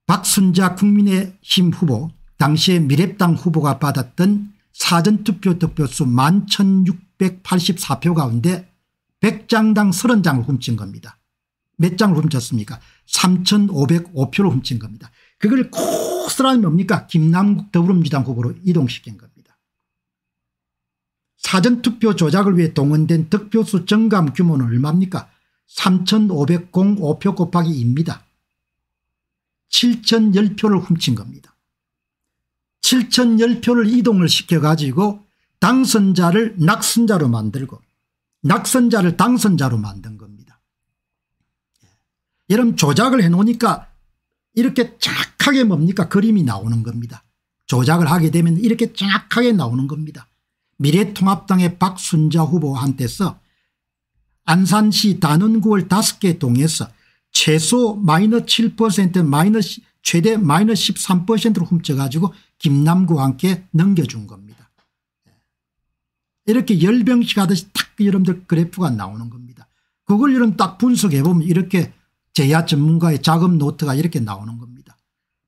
박순자 국민의힘 후보 당시에 미래당 후보가 받았던 사전투표 득표수 11,684표 가운데 100장당 30장을 훔친 겁니다. 몇 장을 훔쳤습니까 3,505표를 훔친 겁니다. 그걸 코스라히 뭡니까 김남국 더불어민주당 후보로 이동시킨 겁니다. 사전투표 조작을 위해 동원된 득표수 정감 규모는 얼마입니까 3505표 곱하기 2입니다. 7010표를 훔친 겁니다. 7010표를 이동을 시켜가지고 당선자를 낙선자로 만들고 낙선자를 당선자로 만든 겁니다. 예. 이런 조작을 해놓으니까 이렇게 정확하게 뭡니까 그림이 나오는 겁니다. 조작을 하게 되면 이렇게 정확하게 나오는 겁니다. 미래통합당의 박순자 후보한테서 안산시 단원구월 5개 동에서 최소 마이너7%마이너 최대 마이너 13%로 훔쳐가지고 김남구와 함께 넘겨준 겁니다. 예. 이렇게 열병식 하듯이 딱 여러분들 그래프가 나오는 겁니다. 그걸 여러분 딱 분석해보면 이렇게 제야 전문가의 자금 노트가 이렇게 나오는 겁니다.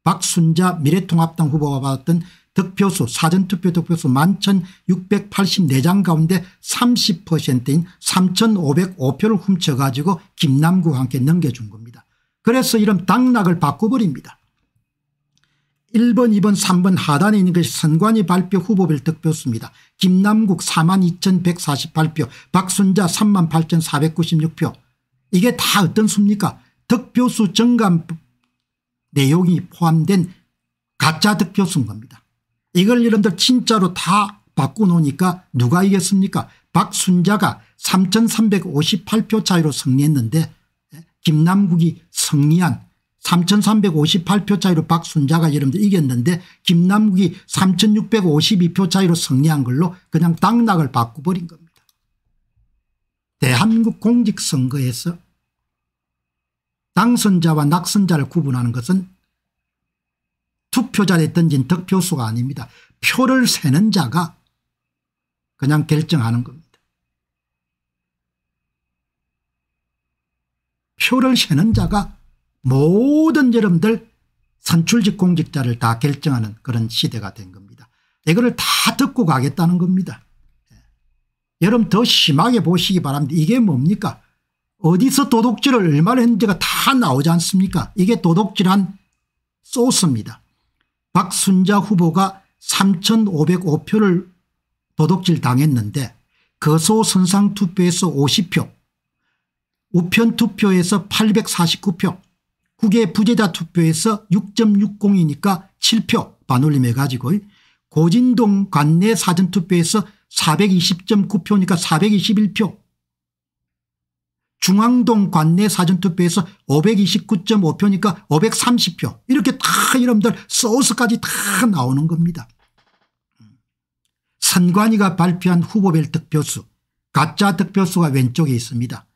박순자 미래통합당 후보가 받았던 득표수 사전투표 득표수 11,684장 가운데 30%인 3,505표를 훔쳐가지고 김남구와 함께 넘겨준 겁니다. 그래서 이런 당락을 바꿔버립니다. 1번 2번 3번 하단에 있는 것이 선관위 발표 후보별 득표수입니다. 김남국 42,148표 박순자 38,496표 이게 다 어떤 수입니까 득표수 증감 내용이 포함된 가짜 득표수인 겁니다. 이걸 여러분들 진짜로 다 바꿔놓으니까 누가 이겼습니까 박순자가 3358표 차이로 승리했는데 예, 김남국이 승리한 3358표 차이로 박순자가 여러분들 이겼는데 김남국이 3652표 차이로 승리한 걸로 그냥 당락을 바꿔버린 겁니다. 대한국 공직선거에서 당선자와 낙선자를 구분하는 것은 투표자됐에 던진 득표수가 아닙니다. 표를 세는 자가 그냥 결정하는 겁니다. 표를 세는 자가 모든 여러분들 선출직 공직자를 다 결정하는 그런 시대가 된 겁니다. 이거를 다 듣고 가겠다는 겁니다. 예. 여러분 더 심하게 보시기 바랍니다. 이게 뭡니까? 어디서 도둑질을 얼마나 했는지가 다 나오지 않습니까 이게 도둑질한 소스입니다. 박순자 후보가 3,505표를 도둑질 당했는데 거소 그 선상 투표에서 50표 우편 투표에서 849표 국외 부재자 투표에서 6.60이니까 7표 반올림해 가지고 고진동 관내 사전투표에서 420.9표니까 421표 중앙동 관내 사전투표에서 529.5표니까 530표 이렇게 다 여러분들 소스까지 다 나오는 겁니다. 선관위가 발표한 후보별 득표수 가짜 득표수가 왼쪽에 있습니다.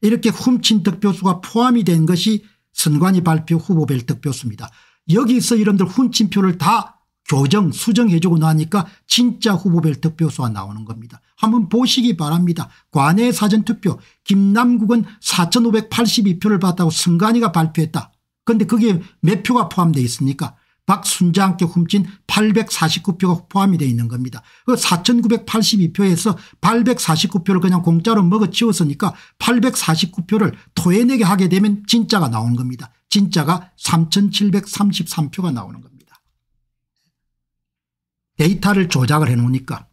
이렇게 훔친 득표수가 포함이 된 것이 선관위 발표 후보별 득표수입니다. 여기서 여러분들 훔친 표를 다 교정 수정해주고 나니까 진짜 후보별 득표수가 나오는 겁니다. 한번 보시기 바랍니다. 관외 사전투표 김남국은 4582표를 받았다고 승관위가 발표했다. 그런데 그게 몇 표가 포함되어 있습니까 박순자한테 훔친 849표가 포함이 되어 있는 겁니다. 그 4982표에서 849표를 그냥 공짜로 먹어치웠으니까 849표를 토해내게 하게 되면 진짜가 나오는 겁니다. 진짜가 3733표가 나오는 겁니다. 데이터를 조작을 해놓으니까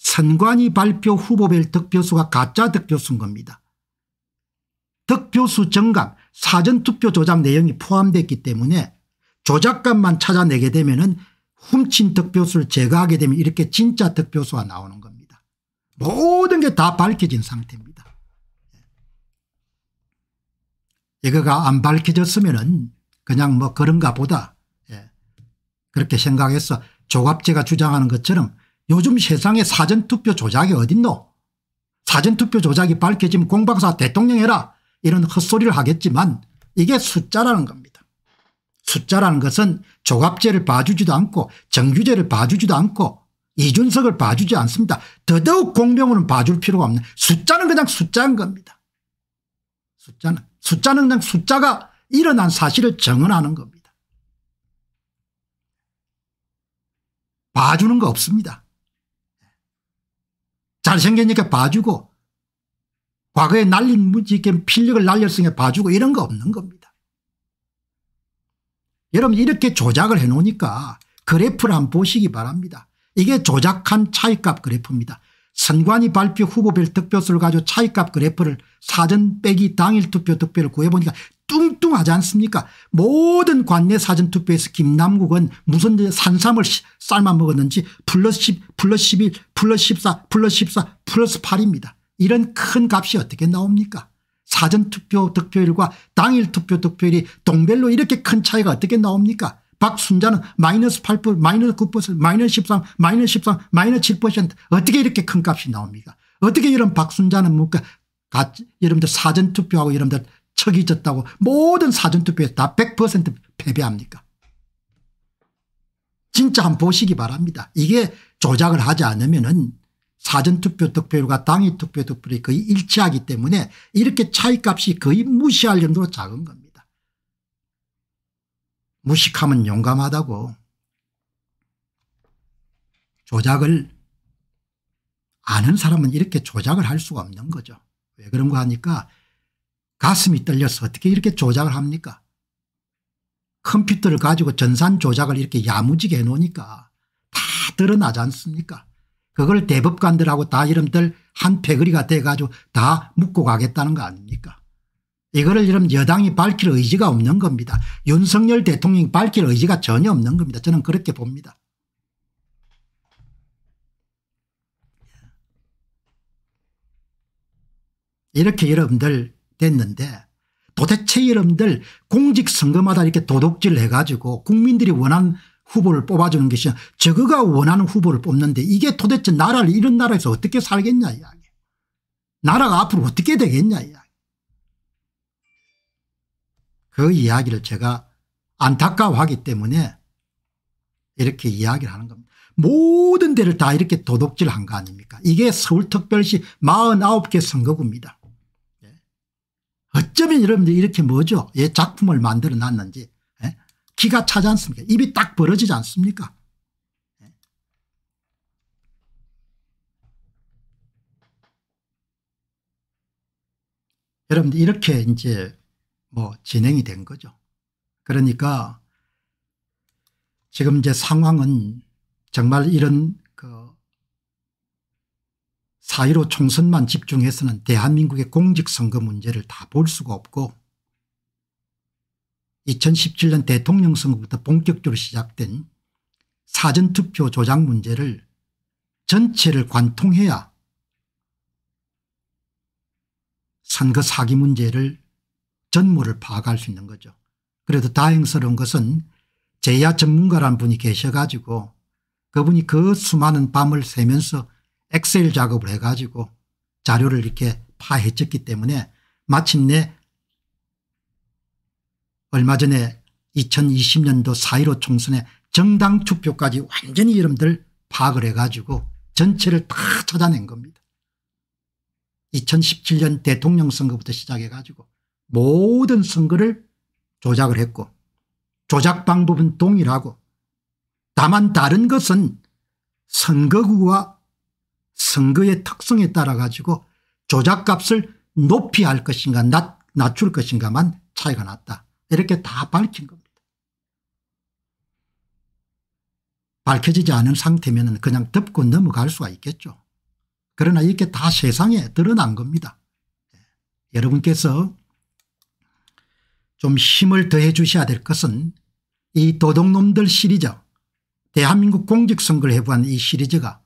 선관위 발표 후보별 득표수가 가짜 득표수인 겁니다. 득표수 정각 사전투표 조작 내용이 포함됐기 때문에 조작감만 찾아내게 되면 은 훔친 득표수를 제거하게 되면 이렇게 진짜 득표수가 나오는 겁니다. 모든 게 다 밝혀진 상태입니다. 예. 이거가 안 밝혀졌으면 은 그냥 뭐 그런가 보다 예. 그렇게 생각해서 조갑제가 주장하는 것처럼 요즘 세상에 사전투표 조작이 어딨노 사전투표 조작이 밝혀지면 공방사 대통령 해라 이런 헛소리를 하겠지만 이게 숫자라는 겁니다. 숫자라는 것은 조갑제를 봐주지도 않고 정규제를 봐주지도 않고 이준석을 봐주지 않습니다. 더더욱 공명호는 봐줄 필요가 없는 숫자는 그냥 숫자인 겁니다. 숫자는 숫자는 그냥 숫자가 일어난 사실을 증언하는 겁니다. 봐주는 거 없습니다. 잘생기니까 봐주고 과거에 날린 무지게 필력을 날렸으니까 봐주고 이런 거 없는 겁니다. 여러분 이렇게 조작을 해놓으니까 그래프를 한번 보시기 바랍니다. 이게 조작한 차이값 그래프입니다. 선관위 발표 후보별 득표수를 가지고 차이값 그래프를 사전 빼기 당일 투표 득표를 구해보니까 뚱뚱하지 않습니까 모든 관내 사전투표에서 김남국은 무슨 산삼을 삶아 먹었는지 플러스 10 플러스 11 플러스 14 플러스 14 플러스 8입니다. 이런 큰 값이 어떻게 나옵니까 사전투표 득표율과 당일 투표 득표율이 동별로 이렇게 큰 차이가 어떻게 나옵니까 박순자는 마이너스 8% 마이너스 9% 마이너스 13 마이너스 13 마이너스 7% 어떻게 이렇게 큰 값이 나옵니까 어떻게 이런 박순자는 뭔가 여러분들 사전투표하고 여러분들 척이 졌다고 모든 사전투표에다 100% 패배합니까? 진짜 한 번 보시기 바랍니다. 이게 조작을 하지 않으면 은 사전투표 득표율과 당일 투표 득표율이 거의 일치하기 때문에 이렇게 차이값이 거의 무시할 정도로 작은 겁니다. 무식하면 용감하다고 조작을 아는 사람은 이렇게 조작을 할 수가 없는 거죠. 왜 그런가 하니까 가슴이 떨려서 어떻게 이렇게 조작을 합니까 컴퓨터를 가지고 전산 조작을 이렇게 야무지게 해놓으니까 다 드러나지 않습니까 그걸 대법관들하고 다 이름들 한 패거리가 돼가지고 다 묶고 가겠다는 거 아닙니까 이거를 이름 여당이 밝힐 의지가 없는 겁니다 윤석열 대통령이 밝힐 의지가 전혀 없는 겁니다 저는 그렇게 봅니다 이렇게 여러분들 됐는데 도대체 여러분들 공직선거마다 이렇게 도둑질 을 해가지고 국민들이 원한 후보를 뽑아주는 것이 냐 저거가 원하는 후보를 뽑는데 이게 도대체 나라를 이런 나라에서 어떻게 살겠냐 이야기 나라가 앞으로 어떻게 되겠냐 이야기 그 이야기를 제가 안타까워하기 때문에 이렇게 이야기를 하는 겁니다. 모든 데를 다 이렇게 도둑질 한 거 아닙니까 이게 서울특별시 49개 선거구입니다. 어쩌면 여러분들 이렇게 뭐죠? 예, 작품을 만들어 놨는지 예? 기가 차지 않습니까? 입이 딱 벌어지지 않습니까? 예? 여러분들 이렇게 이제 뭐 진행이 된 거죠. 그러니까 지금 이제 상황은 정말 이런 4.15 총선만 집중해서는 대한민국의 공직선거 문제를 다 볼 수가 없고 2017년 대통령 선거부터 본격적으로 시작된 사전투표 조작 문제를 전체를 관통해야 선거 사기 문제를 전무를 파악할 수 있는 거죠. 그래도 다행스러운 것은 제야 전문가라는 분이 계셔가지고 그분이 그 수많은 밤을 새면서 엑셀 작업을 해가지고 자료를 이렇게 파헤쳤기 때문에 마침내 얼마 전에 2020년도 4.15 총선에 정당 투표까지 완전히 이름들 파악을 해가지고 전체를 다 찾아낸 겁니다. 2017년 대통령 선거부터 시작해가지고 모든 선거를 조작을 했고 조작 방법은 동일하고 다만 다른 것은 선거구와 선거의 특성에 따라 가지고 조작값을 높이 할 것인가 낮, 낮출 것인가만 차이가 났다. 이렇게 다 밝힌 겁니다. 밝혀지지 않은 상태면 그냥 덮고 넘어갈 수가 있겠죠. 그러나 이렇게 다 세상에 드러난 겁니다. 예. 여러분께서 좀 힘을 더해 주셔야 될 것은 이 도둑놈들 시리즈 대한민국 공직선거를 해부한이 시리즈가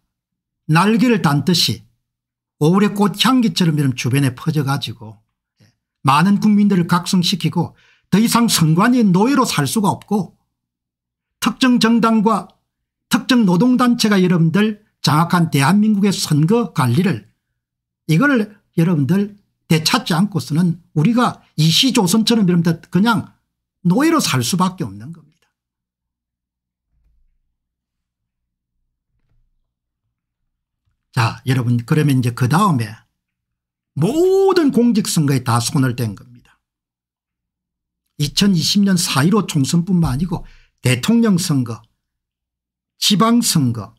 날개를 단 듯이 오울의 꽃향기처럼 이런 주변에 퍼져가지고 예, 많은 국민들을 각성시키고 더 이상 선관위의 노예로 살 수가 없고 특정 정당과 특정 노동단체가 여러분들 장악한 대한민국의 선거 관리를 이걸 여러분들 되찾지 않고서는 우리가 이시조선처럼 여러분들 그냥 노예로 살 수밖에 없는 겁니다. 자 여러분 그러면 이제 그 다음에 모든 공직선거에 다 손을 댄 겁니다. 2020년 4.15 총선뿐만 아니고 대통령 선거 지방선거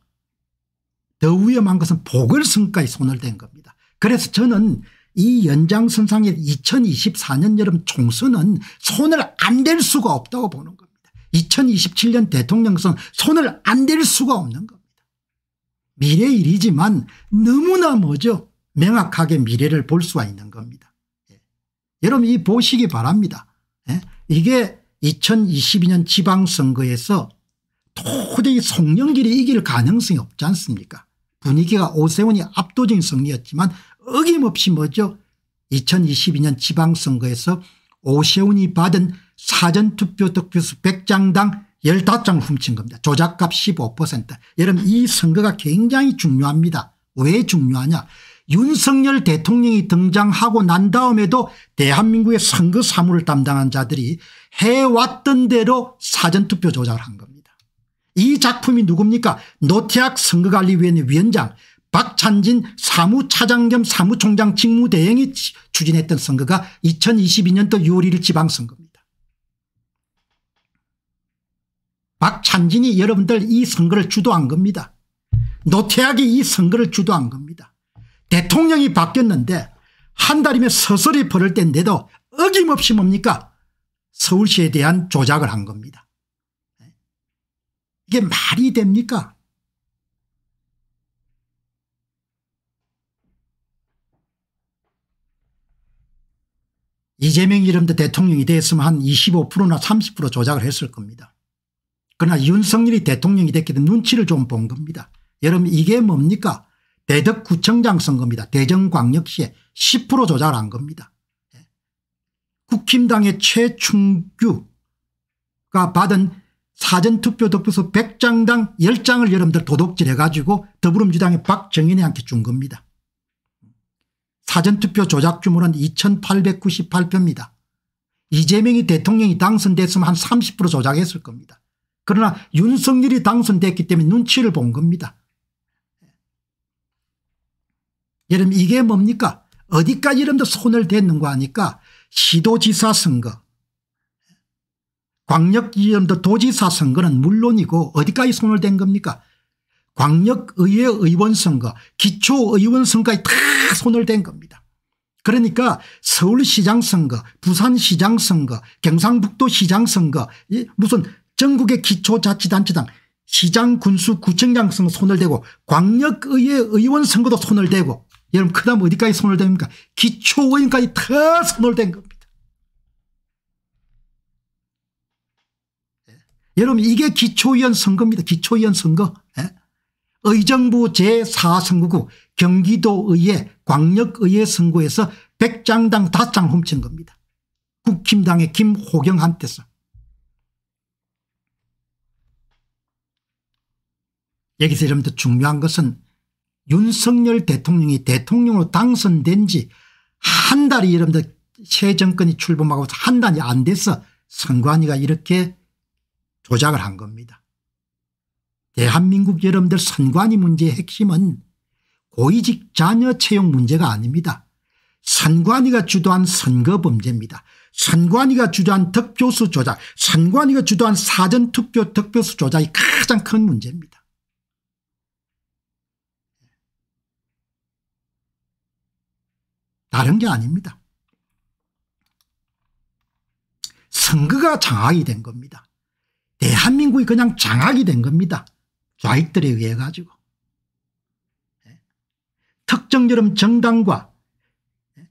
더 위험한 것은 보궐선거에 손을 댄 겁니다. 그래서 저는 이 연장선상의 2024년 여름 총선은 손을 안 댈 수가 없다고 보는 겁니다. 2027년 대통령 선 손을 안 댈 수가 없는 겁니다. 미래 일이지만 너무나 뭐죠 명확하게 미래를 볼 수가 있는 겁니다. 예. 여러분 이 보시기 바랍니다. 예. 이게 2022년 지방선거에서 도저히 송영길이 이길 가능성이 없지 않습니까 분위기가 오세훈이 압도적인 승리였지만 어김없이 뭐죠 2022년 지방선거에서 오세훈이 받은 사전투표 득표수 100장당 15장 훔친 겁니다. 조작값 15%. 여러분 이 선거가 굉장히 중요합니다. 왜 중요하냐. 윤석열 대통령이 등장하고 난 다음에도 대한민국의 선거 사무를 담당한 자들이 해왔던 대로 사전투표 조작을 한 겁니다. 이 작품이 누굽니까 노태학 선거관리위원회 위원장 박찬진 사무차장 겸 사무총장 직무대행이 추진했던 선거가 2022년도 6월 1일 지방선거입니다. 박찬진이 여러분들 이 선거를 주도한 겁니다. 노태학이 이 선거를 주도한 겁니다. 대통령이 바뀌었는데 한 달이면 서서히 벌을 땐데도 어김없이 뭡니까 서울시에 대한 조작을 한 겁니다. 이게 말이 됩니까 이재명 이름도 대통령이 됐으면 한 25%나 30% 조작을 했을 겁니다. 그러나 윤석열이 대통령이 됐기 때문에 눈치를 좀 본 겁니다. 여러분 이게 뭡니까 대덕구청장 선거입니다. 대전광역시에 10% 조작한 겁니다. 예. 국힘당의 최충규가 받은 사전투표 득표수 100장당 10장을 여러분들 도둑질해 가지고 더불어민주당의 박정인에한테 준 겁니다. 사전투표 조작 규모는 2898표입니다. 이재명이 대통령이 당선됐으면 한 30% 조작했을 겁니다. 그러나 윤석열이 당선됐기 때문에 눈치를 본 겁니다. 여러분 이게 뭡니까 어디까지 이러면 손을 댔는가 하니까 시도지사 선거 광역이름도 도지사 선거는 물론이고 어디까지 손을 댄 겁니까 광역의회 의원 선거 기초의원 선거에 다 손을 댄 겁니다. 그러니까 서울시장 선거 부산시장 선거 경상북도 시장 선거 무슨 전국의 기초자치단체장 시장 군수 구청장 선거 손을 대고 광역의회 의원 선거도 손을 대고 여러분 그 다음 어디까지 손을 댑니까 기초의원까지 다 손을 댄 겁니다. 예. 여러분 이게 기초의원 선거입니다. 기초의원 선거. 예? 의정부 제4선거구 경기도의회 광역의회 선거에서 100장당 5장 훔친 겁니다. 국힘당의 김호경한테서. 여기서 여러분들 중요한 것은 윤석열 대통령이 대통령으로 당선된 지 한 달이 여러분들 새 정권이 출범하고 한 달이 안 돼서 선관위가 이렇게 조작을 한 겁니다. 대한민국 여러분들 선관위 문제의 핵심은 고위직 자녀 채용 문제가 아닙니다. 선관위가 주도한 선거 범죄입니다. 선관위가 주도한 득표수 조작, 선관위가 주도한 사전투표 득표수 조작이 가장 큰 문제입니다. 다른 게 아닙니다. 선거가 장악이 된 겁니다. 대한민국이 그냥 장악이 된 겁니다. 좌익들에 의해 가지고. 예. 특정 여름 정당과 예.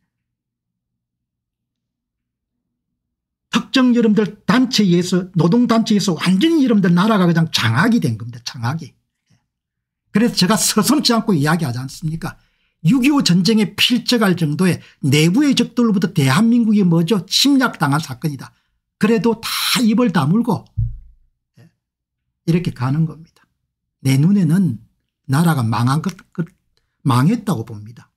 특정 여름들 단체에 서 노동단체에서 완전히 여러분들 나라가 그냥 장악이 된 겁니다. 장악이. 예. 그래서 제가 서슴지 않고 이야기하지 않습니까 6.25 전쟁에 필적할 정도의 내부의 적들로부터 대한민국이 뭐죠 침략당한 사건이다. 그래도 다 입을 다물고 예, 이렇게 가는 겁니다. 내 눈에는 나라가 망한 것, 망했다고 봅니다.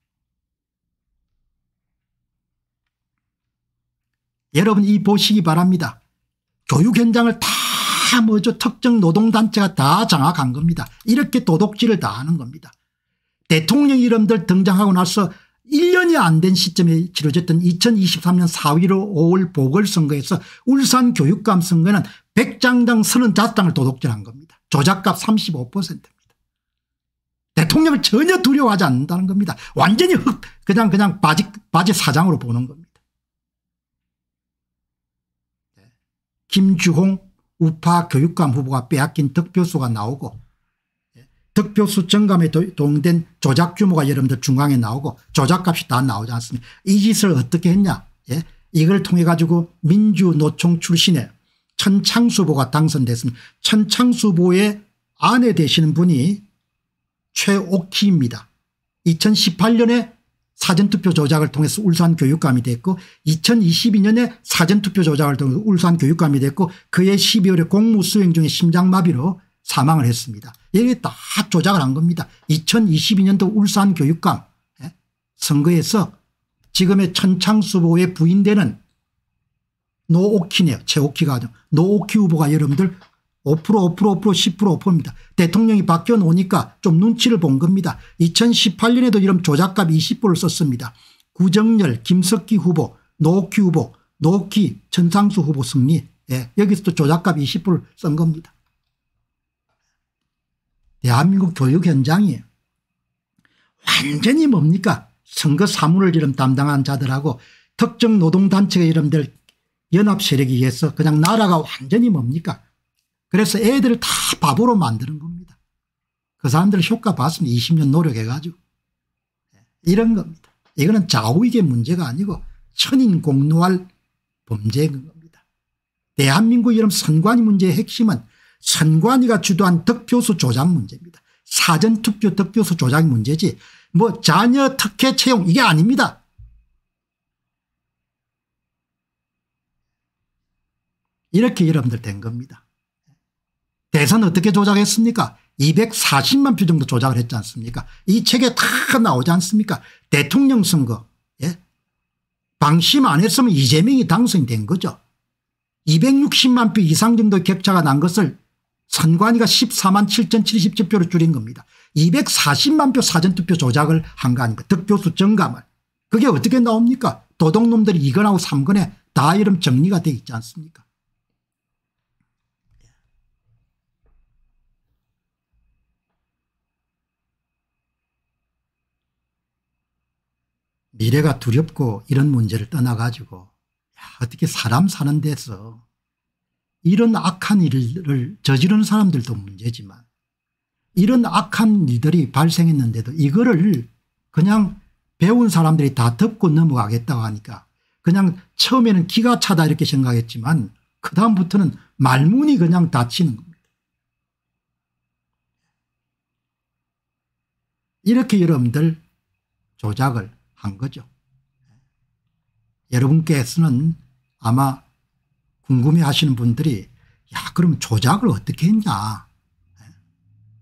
여러분 이 보시기 바랍니다. 교육 현장을 다 뭐죠 특정 노동단체가 다 장악한 겁니다. 이렇게 도덕질을 다 하는 겁니다. 대통령 이름들 등장하고 나서 1년이 안 된 시점에 치러졌던 2023년 4위로 5월 보궐선거에서 울산 교육감 선거는 100장당 35장을 도둑질한 겁니다. 조작값 35%입니다. 대통령을 전혀 두려워하지 않는다는 겁니다. 완전히 흡 그냥 그냥 바지 바지 사장으로 보는 겁니다. 김주홍 우파 교육감 후보가 빼앗긴 득표수가 나오고 득표수 증감에 동된 조작 규모가 여러분들 중앙에 나오고 조작값이 다 나오지 않습니까 이 짓을 어떻게 했냐 예? 이걸 통해 가지고 민주노총 출신의 천창수보가 당선됐습니다. 천창수보의 아내 되시는 분이 최옥희입니다. 2018년에 사전투표 조작을 통해서 울산교육감이 됐고 2022년에 사전투표 조작을 통해서 울산교육감이 됐고 그해 12월에 공무수행 중에 심장마비로 사망을 했습니다. 이게 다 조작을 한 겁니다. 2022년도 울산 교육감 예? 선거에서 지금의 천창수보의 부인되는 노오키네요. 최오키가 아니 노오키 후보가 여러분들 5% 5% 5% 10% 5%입니다. 대통령이 바뀌어 놓으니까 좀 눈치를 본 겁니다. 2018년에도 이런 조작값 20%를 썼습니다. 구정열 김석기 후보 노오키 후보 노오키 천상수 후보 승리 예, 여기서도 조작값 20%를 쓴 겁니다. 대한민국 교육 현장이 완전히 뭡니까 선거 사무를 이름 담당한 자들하고 특정 노동단체가 이름들 연합 세력에 의해서 그냥 나라가 완전히 뭡니까 그래서 애들을 다 바보로 만드는 겁니다. 그 사람들 효과 봤으면 20년 노력해가지고 예, 이런 겁니다. 이거는 좌우익의 문제가 아니고 천인 공노할 범죄인 겁니다. 대한민국 이런 선관위 문제의 핵심은 선관위가 주도한 득표수 조작 문제입니다. 사전투표 득표수 조작 문제지 뭐 자녀 특혜 채용 이게 아닙니다. 이렇게 여러분들 된 겁니다. 대선 어떻게 조작했습니까? 240만 표 정도 조작을 했지 않습니까? 이 책에 다 나오지 않습니까? 대통령 선거 예? 방심 안 했으면 이재명이 당선이 된 거죠. 260만 표 이상 정도 격차가 난 것을 선관위가 14만 7 0 7 0표를 줄인 겁니다. 240만 표 사전투표 조작을 한 거 아닙니까 득표수 증감을. 그게 어떻게 나옵니까 도둑놈들이 2건하고 3건에 다 이름 정리가 돼 있지 않습니까 미래가 두렵고 이런 문제를 떠나가지고 야, 어떻게 사람 사는 데서 이런 악한 일을 저지르는 사람들도 문제지만 이런 악한 일들이 발생했는데도 이거를 그냥 배운 사람들이 다 덮고 넘어가겠다고 하니까 그냥 처음에는 기가 차다 이렇게 생각했지만 그 다음부터는 말문이 그냥 닫히는 겁니다. 이렇게 여러분들 조작을 한 거죠. 여러분께서는 아마 궁금해 하시는 분들이 야 그럼 조작을 어떻게 했냐 예.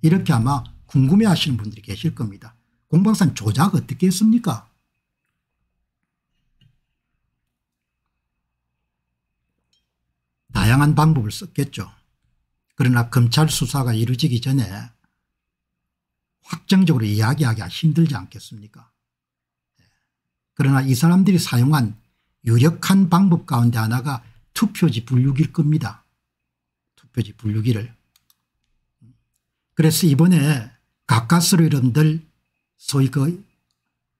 이렇게 아마 궁금해 하시는 분들이 계실 겁니다. 공방산 조작 어떻게 했습니까 다양한 방법을 썼겠죠. 그러나 검찰 수사가 이루어지기 전에 확정적으로 이야기하기가 힘들지 않겠습니까 예. 그러나 이 사람들이 사용한 유력한 방법 가운데 하나가 투표지 분류기일 겁니다. 투표지 분류기를. 그래서 이번에 가까스로 이름들 소위 그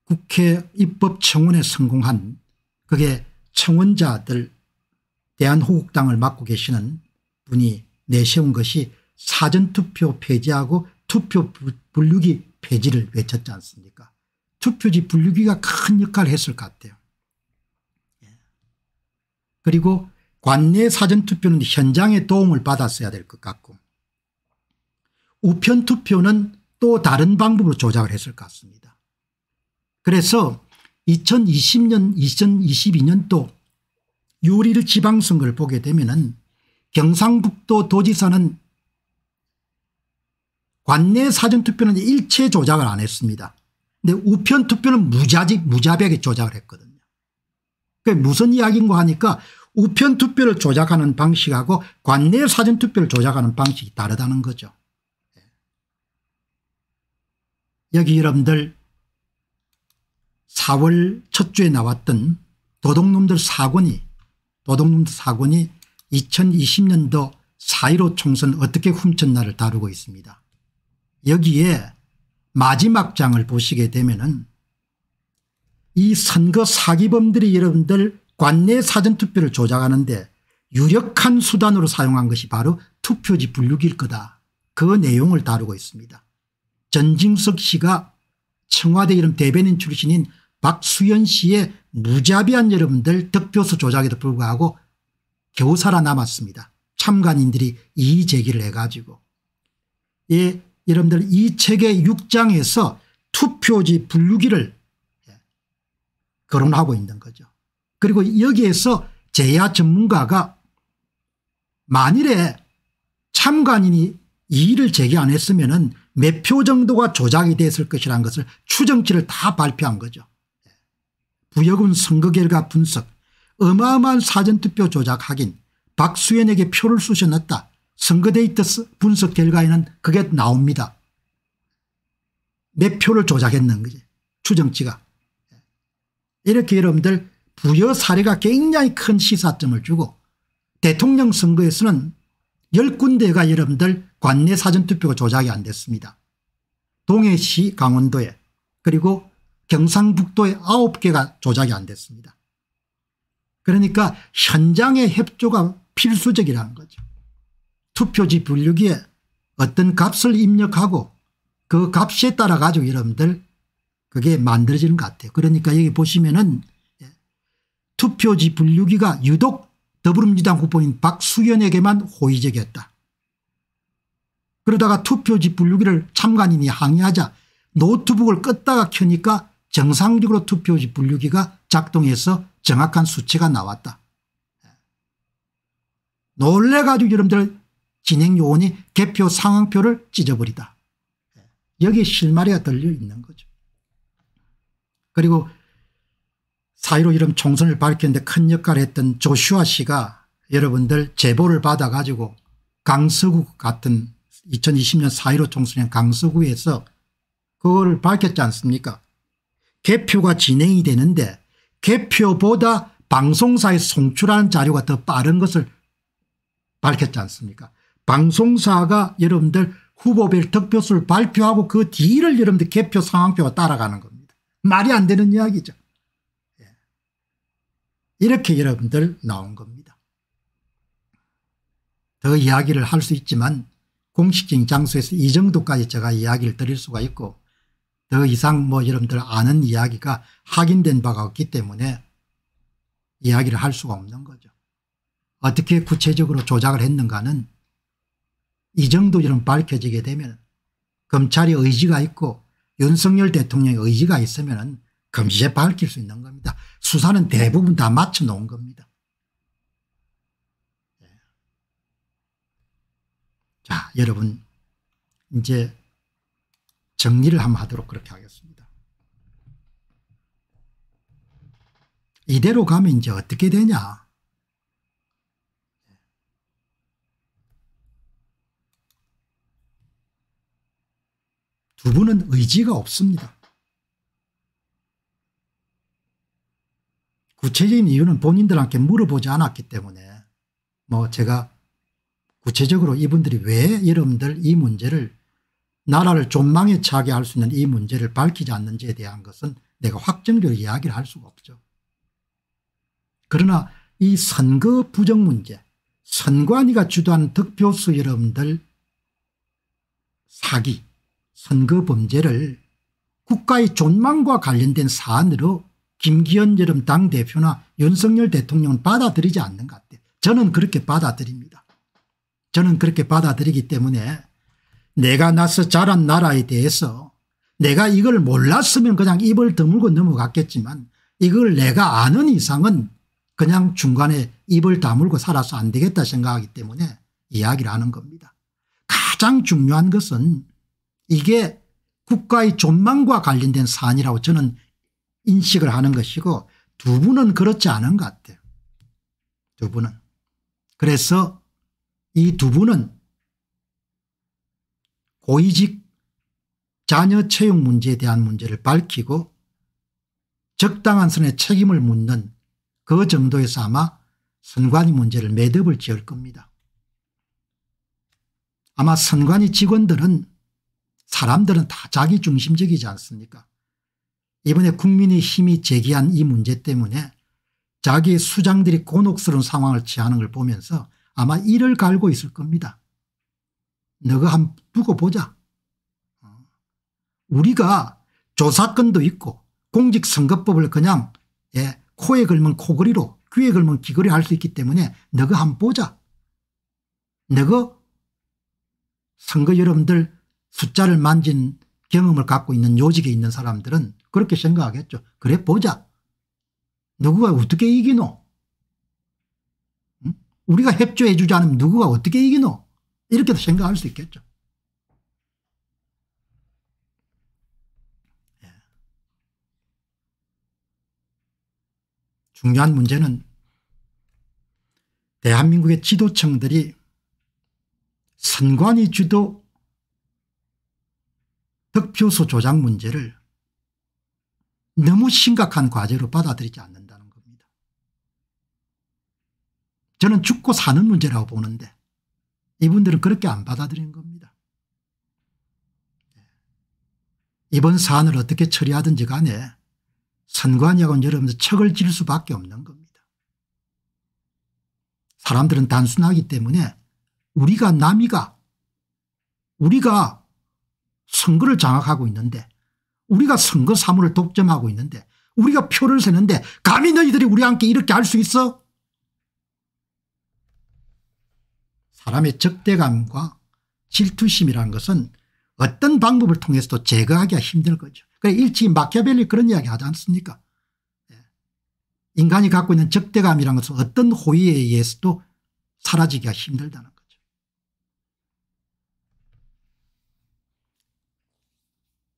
국회 입법청원에 성공한 그게 청원자들 대한호국당을 맡고 계시는 분이 내세운 것이 사전투표 폐지하고 투표 분류기 폐지를 외쳤지 않습니까 투표지 분류기가 큰 역할을 했을 것 같아요. 예. 그리고 관내 사전투표는 현장의 도움을 받았어야 될 것 같고 우편투표는 또 다른 방법으로 조작을 했을 것 같습니다. 그래서 2020년 2022년도 유리를 지방선거를 보게 되면 경상북도 도지사는 관내 사전투표는 일체 조작을 안 했습니다. 근데 우편투표는 무자직 무자백에 조작을 했거든요. 그게 무슨 이야기인가 하니까 우편 투표를 조작하는 방식하고 관내 사전 투표를 조작하는 방식이 다르다는 거죠. 예. 여기 여러분들 4월 첫 주에 나왔던 도둑놈들 사건이 도둑놈들 사건이 2020년도 4.15 총선 어떻게 훔쳤나를 다루고 있습니다. 여기에 마지막 장을 보시게 되면 은이 선거 사기범들이 여러분들 관내 사전투표를 조작하는데 유력한 수단으로 사용한 것이 바로 투표지 분류기일 거다. 그 내용을 다루고 있습니다. 전징석 씨가 청와대 이름 대변인 출신인 박수연 씨의 무자비한 여러분들 득표수 조작에도 불구하고 겨우 살아남았습니다. 참관인들이 이의 제기를 해가지고. 예, 여러분들 이 책의 6장에서 투표지 분류기를 예, 거론하고 있는 거죠. 그리고 여기에서 제야 전문가가 만일에 참관인이 이의를 제기 안 했으면 은몇 표 정도가 조작이 됐을 것이라는 것을 추정치를 다 발표한 거죠. 부역은 선거 결과 분석 어마어마한 사전투표 조작 확인 박수현에게 표를 쑤셔넣다 선거 데이터 분석 결과에는 그게 나옵니다. 몇 표를 조작했는 거지 추정치가. 이렇게 여러분들 부여 사례가 굉장히 큰 시사점을 주고 대통령 선거에서는 10군데가 여러분들 관내 사전투표가 조작이 안 됐습니다. 동해시 강원도에 그리고 경상북도에 9개가 조작이 안 됐습니다. 그러니까 현장의 협조가 필수적이라는 거죠. 투표지 분류기에 어떤 값을 입력하고 그 값에 따라 가지고 여러분들 그게 만들어지는 것 같아요. 그러니까 여기 보시면은 투표지 분류기가 유독 더불어민주당 후보인 박수연에게만 호의적이었다. 그러다가 투표지 분류기를 참관인이 항의하자 노트북을 껐다가 켜니까 정상적으로 투표지 분류기가 작동해서 정확한 수치가 나왔다. 놀래가지고 여러분들 진행요원이 개표 상황표를 찢어버리다. 여기 실마리가 들려있는 거죠. 그리고 사이로 이름 총선을 밝히는데 큰 역할을 했던 조슈아 씨가 여러분들 제보를 받아 가지고 강서구 같은 2020년 사이로 총선의 강서구에서 그걸 밝혔지 않습니까 개표가 진행이 되는데 개표보다 방송사에 송출하는 자료가 더 빠른 것을 밝혔지 않습니까 방송사가 여러분들 후보별 득표수를 발표하고 그 뒤를 여러분들 개표 상황표가 따라가는 겁니다. 말이 안 되는 이야기죠. 이렇게 여러분들 나온 겁니다. 더 이야기를 할 수 있지만 공식적인 장소에서 이 정도까지 제가 이야기를 드릴 수가 있고 더 이상 뭐 여러분들 아는 이야기가 확인된 바가 없기 때문에 이야기를 할 수가 없는 거죠. 어떻게 구체적으로 조작을 했는가는 이 정도 이런 밝혀지게 되면 검찰이 의지가 있고 윤석열 대통령의 의지가 있으면 검시에 밝힐 수 있는 겁니다. 수사는 대부분 다 맞춰놓은 겁니다. 예. 자 여러분 이제 정리를 한번 하도록 그렇게 하겠습니다. 이대로 가면 이제 어떻게 되냐. 두 분은 의지가 없습니다. 구체적인 이유는 본인들한테 물어보지 않았기 때문에 뭐 제가 구체적으로 이분들이 왜 여러분들 이 문제를 나라를 존망에 차게 할 수 있는 이 문제를 밝히지 않는지에 대한 것은 내가 확정적으로 이야기를 할 수가 없죠. 그러나 이 선거 부정 문제 선관위가 주도한 득표수 여러분들 사기 선거 범죄를 국가의 존망과 관련된 사안으로 김기현 여름 당대표나 윤석열 대통령은 받아들이지 않는 것 같아요. 저는 그렇게 받아들입니다. 저는 그렇게 받아들이기 때문에 내가 나서 자란 나라에 대해서 내가 이걸 몰랐으면 그냥 입을 드물고 넘어갔겠지만 이걸 내가 아는 이상은 그냥 중간에 입을 다물고 살아서 안 되겠다 생각하기 때문에 이야기를 하는 겁니다. 가장 중요한 것은 이게 국가의 존망과 관련된 사안이라고 저는 인식을 하는 것이고 두 분은 그렇지 않은 것 같아요. 두 분은. 그래서 이 두 분은 고위직 자녀 채용 문제에 대한 문제를 밝히고 적당한 선에 책임을 묻는 그 정도에서 아마 선관위 문제를 매듭을 지을 겁니다. 아마 선관위 직원들은 사람들은 다 자기중심적이지 않습니까 이번에 국민의힘이 제기한 이 문제 때문에 자기 수장들이 곤혹스러운 상황을 취하는 걸 보면서 아마 이를 갈고 있을 겁니다. 너가 한 두고 보자. 어. 우리가 조사권도 있고 공직선거법을 그냥 예, 코에 걸면 코걸이로 귀에 걸면 귀걸이 할 수 있기 때문에 너가 한 보자. 너가 선거 여러분들 숫자를 만진 경험을 갖고 있는 요직에 있는 사람들은 그렇게 생각하겠죠. 그래 보자. 누구가 어떻게 이기노? 응? 우리가 협조해 주지 않으면 누구가 어떻게 이기노? 이렇게도 생각할 수 있겠죠. 예. 중요한 문제는 대한민국의 지도층들이 선관위 주도 득표수 조작 문제를 너무 심각한 과제로 받아들이지 않는다는 겁니다. 저는 죽고 사는 문제라고 보는데 이분들은 그렇게 안 받아들인 겁니다. 이번 사안을 어떻게 처리하든지 간에 선관위하고는 여러분들 척을 질 수밖에 없는 겁니다. 사람들은 단순하기 때문에 우리가 남이가 우리가 선거를 장악하고 있는데 우리가 선거 사무를 독점하고 있는데 우리가 표를 세는데 감히 너희들이 우리와 함께 이렇게 할 수 있어? 사람의 적대감과 질투심이라는 것은 어떤 방법을 통해서도 제거하기가 힘든 거죠. 그래 일찍 마키아벨리 그런 이야기 하지 않습니까? 예. 인간이 갖고 있는 적대감이라는 것은 어떤 호의에 의해서도 사라지기가 힘들다는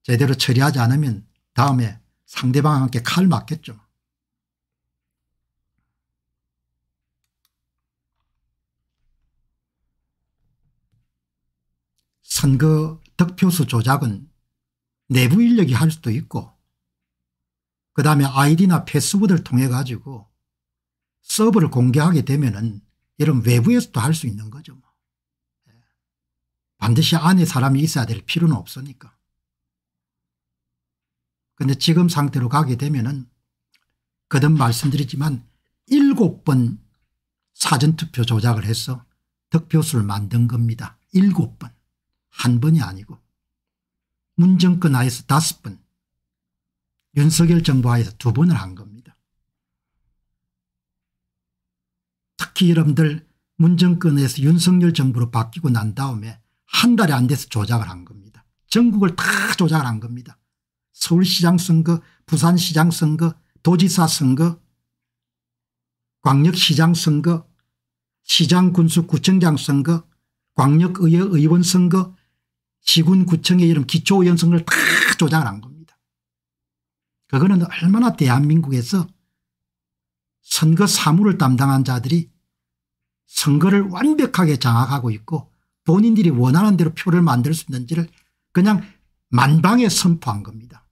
제대로 처리하지 않으면 다음에 상대방한테 칼 맞겠죠. 선거 득표수 조작은 내부 인력이 할 수도 있고 그 다음에 아이디나 패스워드를 통해 가지고 서버를 공개하게 되면 은 이런 외부에서도 할 수 있는 거죠. 뭐. 예. 반드시 안에 사람이 있어야 될 필요는 없으니까. 근데 지금 상태로 가게 되면은 거듭 말씀드리지만 일곱 번 사전투표 조작을 해서 득표수를 만든 겁니다. 일곱 번. 한 번이 아니고. 문정권 하에서 다섯 번. 윤석열 정부 하에서 두 번을 한 겁니다. 특히 여러분들 문정권에서 윤석열 정부로 바뀌고 난 다음에 한 달이 안 돼서 조작을 한 겁니다. 전국을 다 조작을 한 겁니다. 서울시장 선거 부산시장 선거 도지사 선거 광역시장 선거 시장 군수 구청장 선거 광역의회 의원 선거 시군구청의 이름 기초의원 선거를 다 조장을 한 겁니다. 그거는 얼마나 대한민국에서 선거 사무를 담당한 자들이 선거를 완벽하게 장악하고 있고 본인들이 원하는 대로 표를 만들 수 있는지를 그냥 만방에 선포한 겁니다.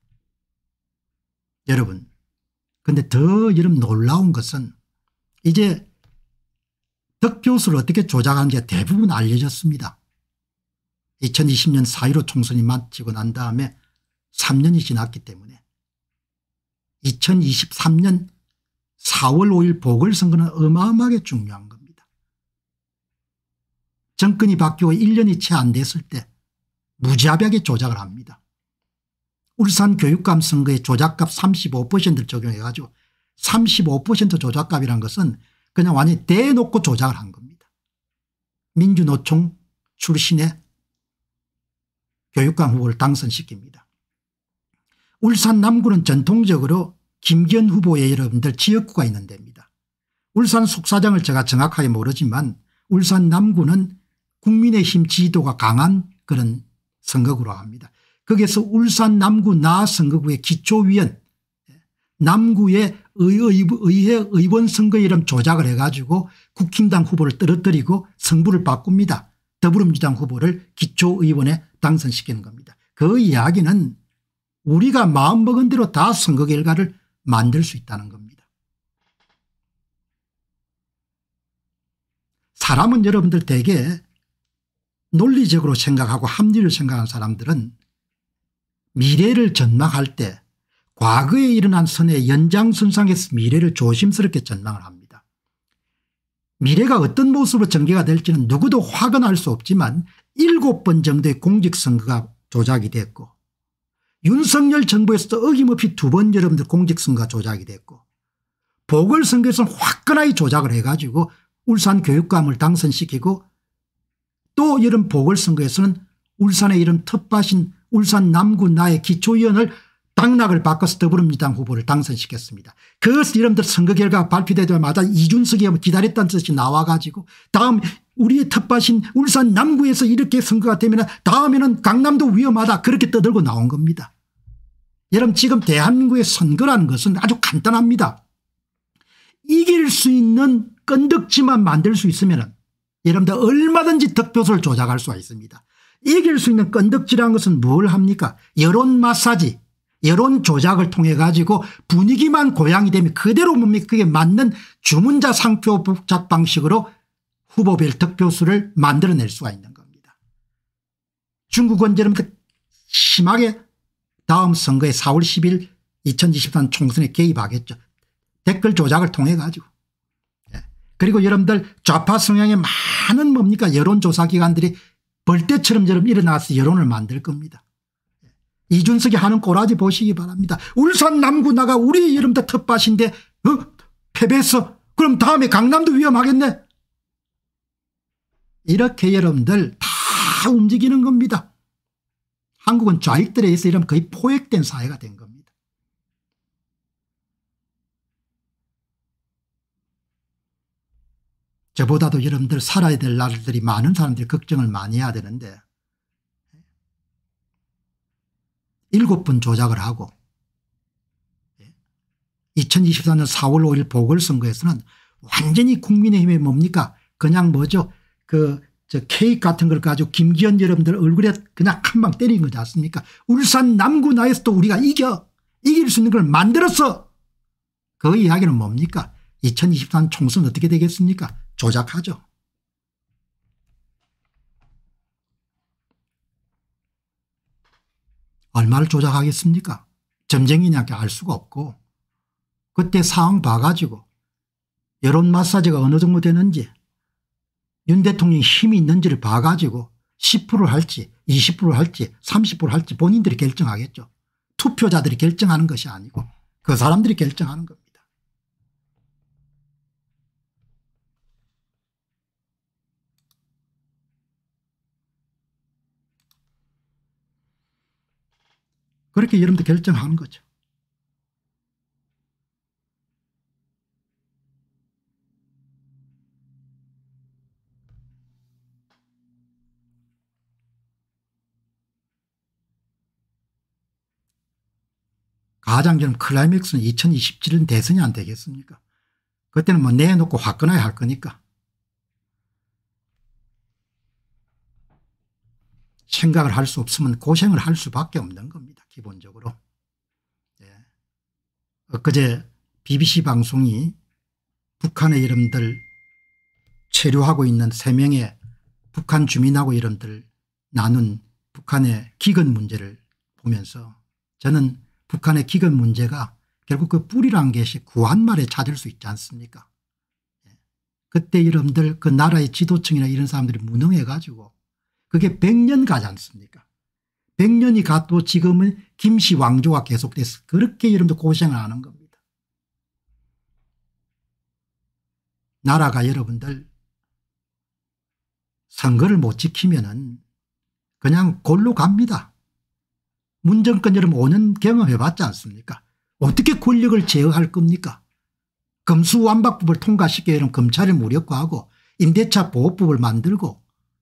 여러분 근데 더 여러분 놀라운 것은 이제 득표수를 어떻게 조작하는 게 대부분 알려졌습니다. 2020년 4.15 총선이 마치고 난 다음에 3년이 지났기 때문에 2023년 4월 5일 보궐선거는 어마어마하게 중요한 겁니다. 정권이 바뀌고 1년이 채 안 됐을 때 무자비하게 조작을 합니다. 울산 교육감 선거에 조작값 35%를 적용해 가지고 35% 조작값이란 것은 그냥 완전히 대놓고 조작을 한 겁니다. 민주노총 출신의 교육감 후보를 당선시킵니다. 울산 남구는 전통적으로 김기현 후보의 여러분들 지역구가 있는 데입니다. 울산 속사정을 제가 정확하게 모르지만 울산 남구는 국민의힘 지 지도가 강한 그런 선거구로 합니다. 거기에서 울산 남구 나선거구의 기초위원 남구의 의회 의원 선거 이름 조작을 해가지고 국힘당 후보를 떨어뜨리고 성부를 바꿉니다. 더불어민주당 후보를 기초의원에 당선시키는 겁니다. 그 이야기는 우리가 마음먹은 대로 다 선거 결과를 만들 수 있다는 겁니다. 사람은 여러분들 대개 논리적으로 생각하고 합리를 생각하는 사람들은 미래를 전망할 때 과거에 일어난 선의 연장선상에서 미래를 조심스럽게 전망을 합니다. 미래가 어떤 모습으로 전개가 될지는 누구도 확언할 수 없지만 일곱 번 정도의 공직선거가 조작이 됐고 윤석열 정부에서도 어김없이 두 번 여러분들 공직선거가 조작이 됐고 보궐선거에서는 화끈하게 조작을 해가지고 울산 교육감을 당선시키고 또 이런 보궐선거에서는 울산의 이런 텃밭인 울산 남구 나의 기초위원을 당락을 바꿔서 더불어민주당 후보를 당선시켰습니다. 그 이름들 선거 결과 발표되자마자 이준석이 기다렸다는 뜻이 나와가지고 다음 우리의 텃밭인 울산 남구에서 이렇게 선거가 되면 다음에는 강남도 위험하다 그렇게 떠들고 나온 겁니다. 여러분 지금 대한민국의 선거라는 것은 아주 간단합니다. 이길 수 있는 끈덕지만 만들 수 있으면 여러분들 얼마든지 득표수를 조작할 수가 있습니다. 이길 수 있는 끈덕지란 것은 뭘 합니까 여론 마사지 여론 조작을 통해 가지고 분위기만 고양이 되면 그대로 뭡니까 그게 맞는 주문자 상표 복잡 방식으로 후보별 득표수를 만들어낼 수가 있는 겁니다. 중국은 여러분들 심하게 다음 선거에 4월 10일 2023 총선에 개입하겠죠. 댓글 조작을 통해 가지고. 예. 그리고 여러분들 좌파 성향의 많은 뭡니까 여론조사기관들이 벌떼처럼처럼 일어나서 여론을 만들 겁니다. 이준석이 하는 꼬라지 보시기 바랍니다. 울산 남구나가 우리 이름도 텃밭인데 어? 패배했어. 그럼 다음에 강남도 위험하겠네. 이렇게 여러분들 다 움직이는 겁니다. 한국은 좌익들에 의해서 이런 거의 포획된 사회가 된 겁니다. 저보다도 여러분들 살아야 될 날들이 많은 사람들이 걱정을 많이 해야 되는데 일곱 번 조작을 하고 2024년 4월 5일 보궐선거에서는 완전히 국민의힘의 뭡니까 그냥 뭐죠 그 저 케이크 같은 걸 가지고 김기현 여러분들 얼굴에 그냥 한 방 때린 거지 않습니까 울산 남구 나에서도 우리가 이겨 이길 수 있는 걸 만들었어 그 이야기는 뭡니까 2023 총선 어떻게 되겠습니까? 조작하죠. 얼마를 조작하겠습니까? 점쟁이냐게 알 수가 없고 그때 상황 봐가지고 여론 마사지가 어느 정도 되는지 윤 대통령이 힘이 있는지를 봐가지고 1 0 할지 2 0 할지 3 0 할지 본인들이 결정하겠죠. 투표자들이 결정하는 것이 아니고 그 사람들이 결정하는 겁니다. 그렇게 여러분들 결정하는 거죠. 가장 좀 클라이맥스는 2027년 대선이 안 되겠습니까? 그때는 뭐 내놓고 화끈하게 할 거니까. 생각을 할 수 없으면 고생을 할 수밖에 없는 겁니다. 기본적으로. 예. 엊그제 BBC 방송이 북한의 이름들 체류하고 있는 3명의 북한 주민하고 이름들 나눈 북한의 기근 문제를 보면서 저는 북한의 기근 문제가 결국 그 뿌리란 것이 구한말에 찾을 수 있지 않습니까 예. 그때 이름들 그 나라의 지도층이나 이런 사람들이 무능해가지고 그게 100년 가지 않습니까 100년이 가도 지금은 김씨 왕조가 계속됐어 그렇게 여러분들 고생을 하는 겁니다. 나라가 여러분들 선거를 못 지키면 은 그냥 골로 갑니다. 문정권 여러분 5년 경험해봤지 않습니까 어떻게 권력을 제어할 겁니까 금수완박법을 통과시켜 이런 검찰을 무력화하고 임대차 보호법을 만들고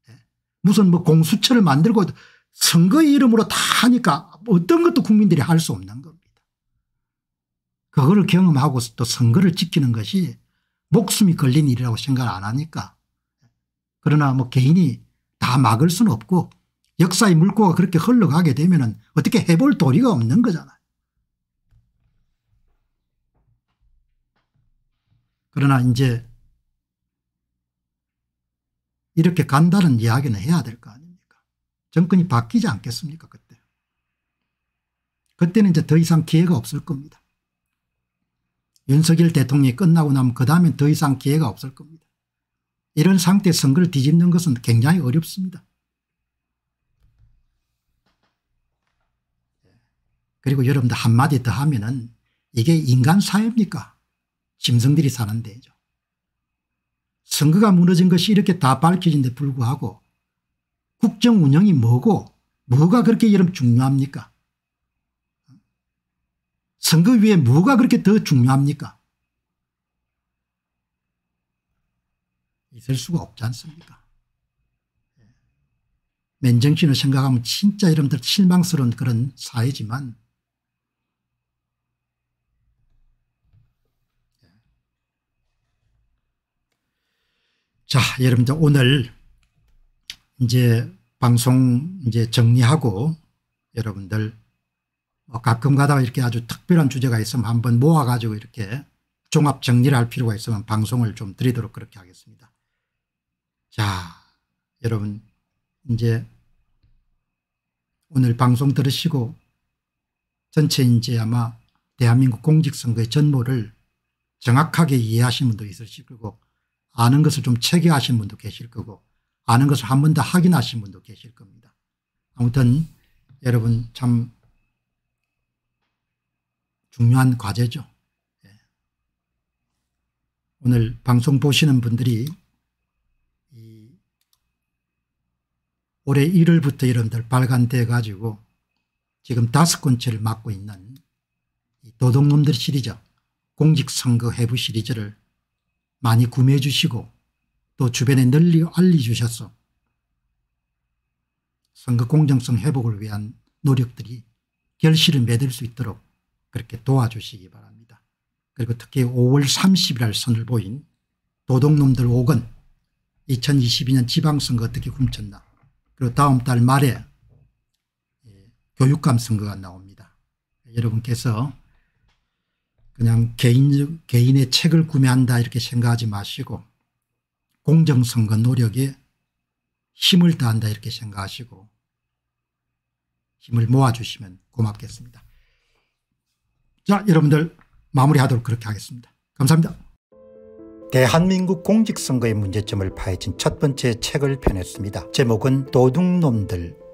예, 무슨 뭐 공수처를 만들고 선거의 이름으로 다 하니까 어떤 것도 국민들이 할 수 없는 겁니다. 그거를 경험하고 또 선거를 지키는 것이 목숨이 걸린 일이라고 생각 안 하니까 그러나 뭐 개인이 다 막을 수는 없고 역사의 물꼬가 그렇게 흘러가게 되면 어떻게 해볼 도리가 없는 거잖아요. 그러나 이제 이렇게 간다는 이야기는 해야 될 거 아니에요. 정권이 바뀌지 않겠습니까 그때. 그때는 이제 더 이상 기회가 없을 겁니다. 윤석열 대통령이 끝나고 나면 그 다음엔 더 이상 기회가 없을 겁니다. 이런 상태 에 선거를 뒤집는 것은 굉장히 어렵습니다. 그리고 여러분들 한마디 더 하면은 이게 인간 사회입니까? 짐승들이 사는 데죠. 선거가 무너진 것이 이렇게 다 밝혀진 데 불구하고 국정 운영이 뭐고 뭐가 그렇게 여러분 중요합니까? 선거 위에 뭐가 그렇게 더 중요합니까? 있을 수가 없지 않습니까? 맨정신으 생각하면 진짜 여러분들 실망스러운 그런 사회지만 자 여러분들 오늘 이제 방송 이제 정리하고 여러분들 뭐 가끔 가다가 이렇게 아주 특별한 주제가 있으면 한번 모아가지고 이렇게 종합 정리를 할 필요가 있으면 방송을 좀 드리도록 그렇게 하겠습니다. 자 여러분 이제 오늘 방송 들으시고 전체 이제 아마 대한민국 공직선거의 전모를 정확하게 이해하신 분도 있으실 거고 아는 것을 좀 체계하신 분도 계실 거고 아는 것을 한 번 더 확인하신 분도 계실 겁니다. 아무튼 여러분 참 중요한 과제죠. 예. 오늘 방송 보시는 분들이 올해 1월부터 여러분들 발간돼 가지고 지금 다섯 권째를 맡고 있는 도둑놈들 시리즈 공직선거 해부 시리즈를 많이 구매해 주시고 또 주변에 널리 알려주셔서 선거 공정성 회복을 위한 노력들이 결실을 맺을 수 있도록 그렇게 도와주시기 바랍니다. 그리고 특히 5월 30일 날 선을 보인 도둑놈들 5건 2022년 지방선거 어떻게 훔쳤나 그리고 다음 달 말에 예, 교육감 선거가 나옵니다. 여러분께서 그냥 개인, 개인의 책을 구매한다 이렇게 생각하지 마시고 공정성과 노력에 힘을 다한다 이렇게 생각하시고 힘을 모아주시면 고맙겠습니다. 자 여러분들 마무리하도록 그렇게 하겠습니다. 감사합니다. 대한민국 공직선거의 문제점을 파헤친 첫 번째 책을 펴냈습니다. 제목은 도둑놈들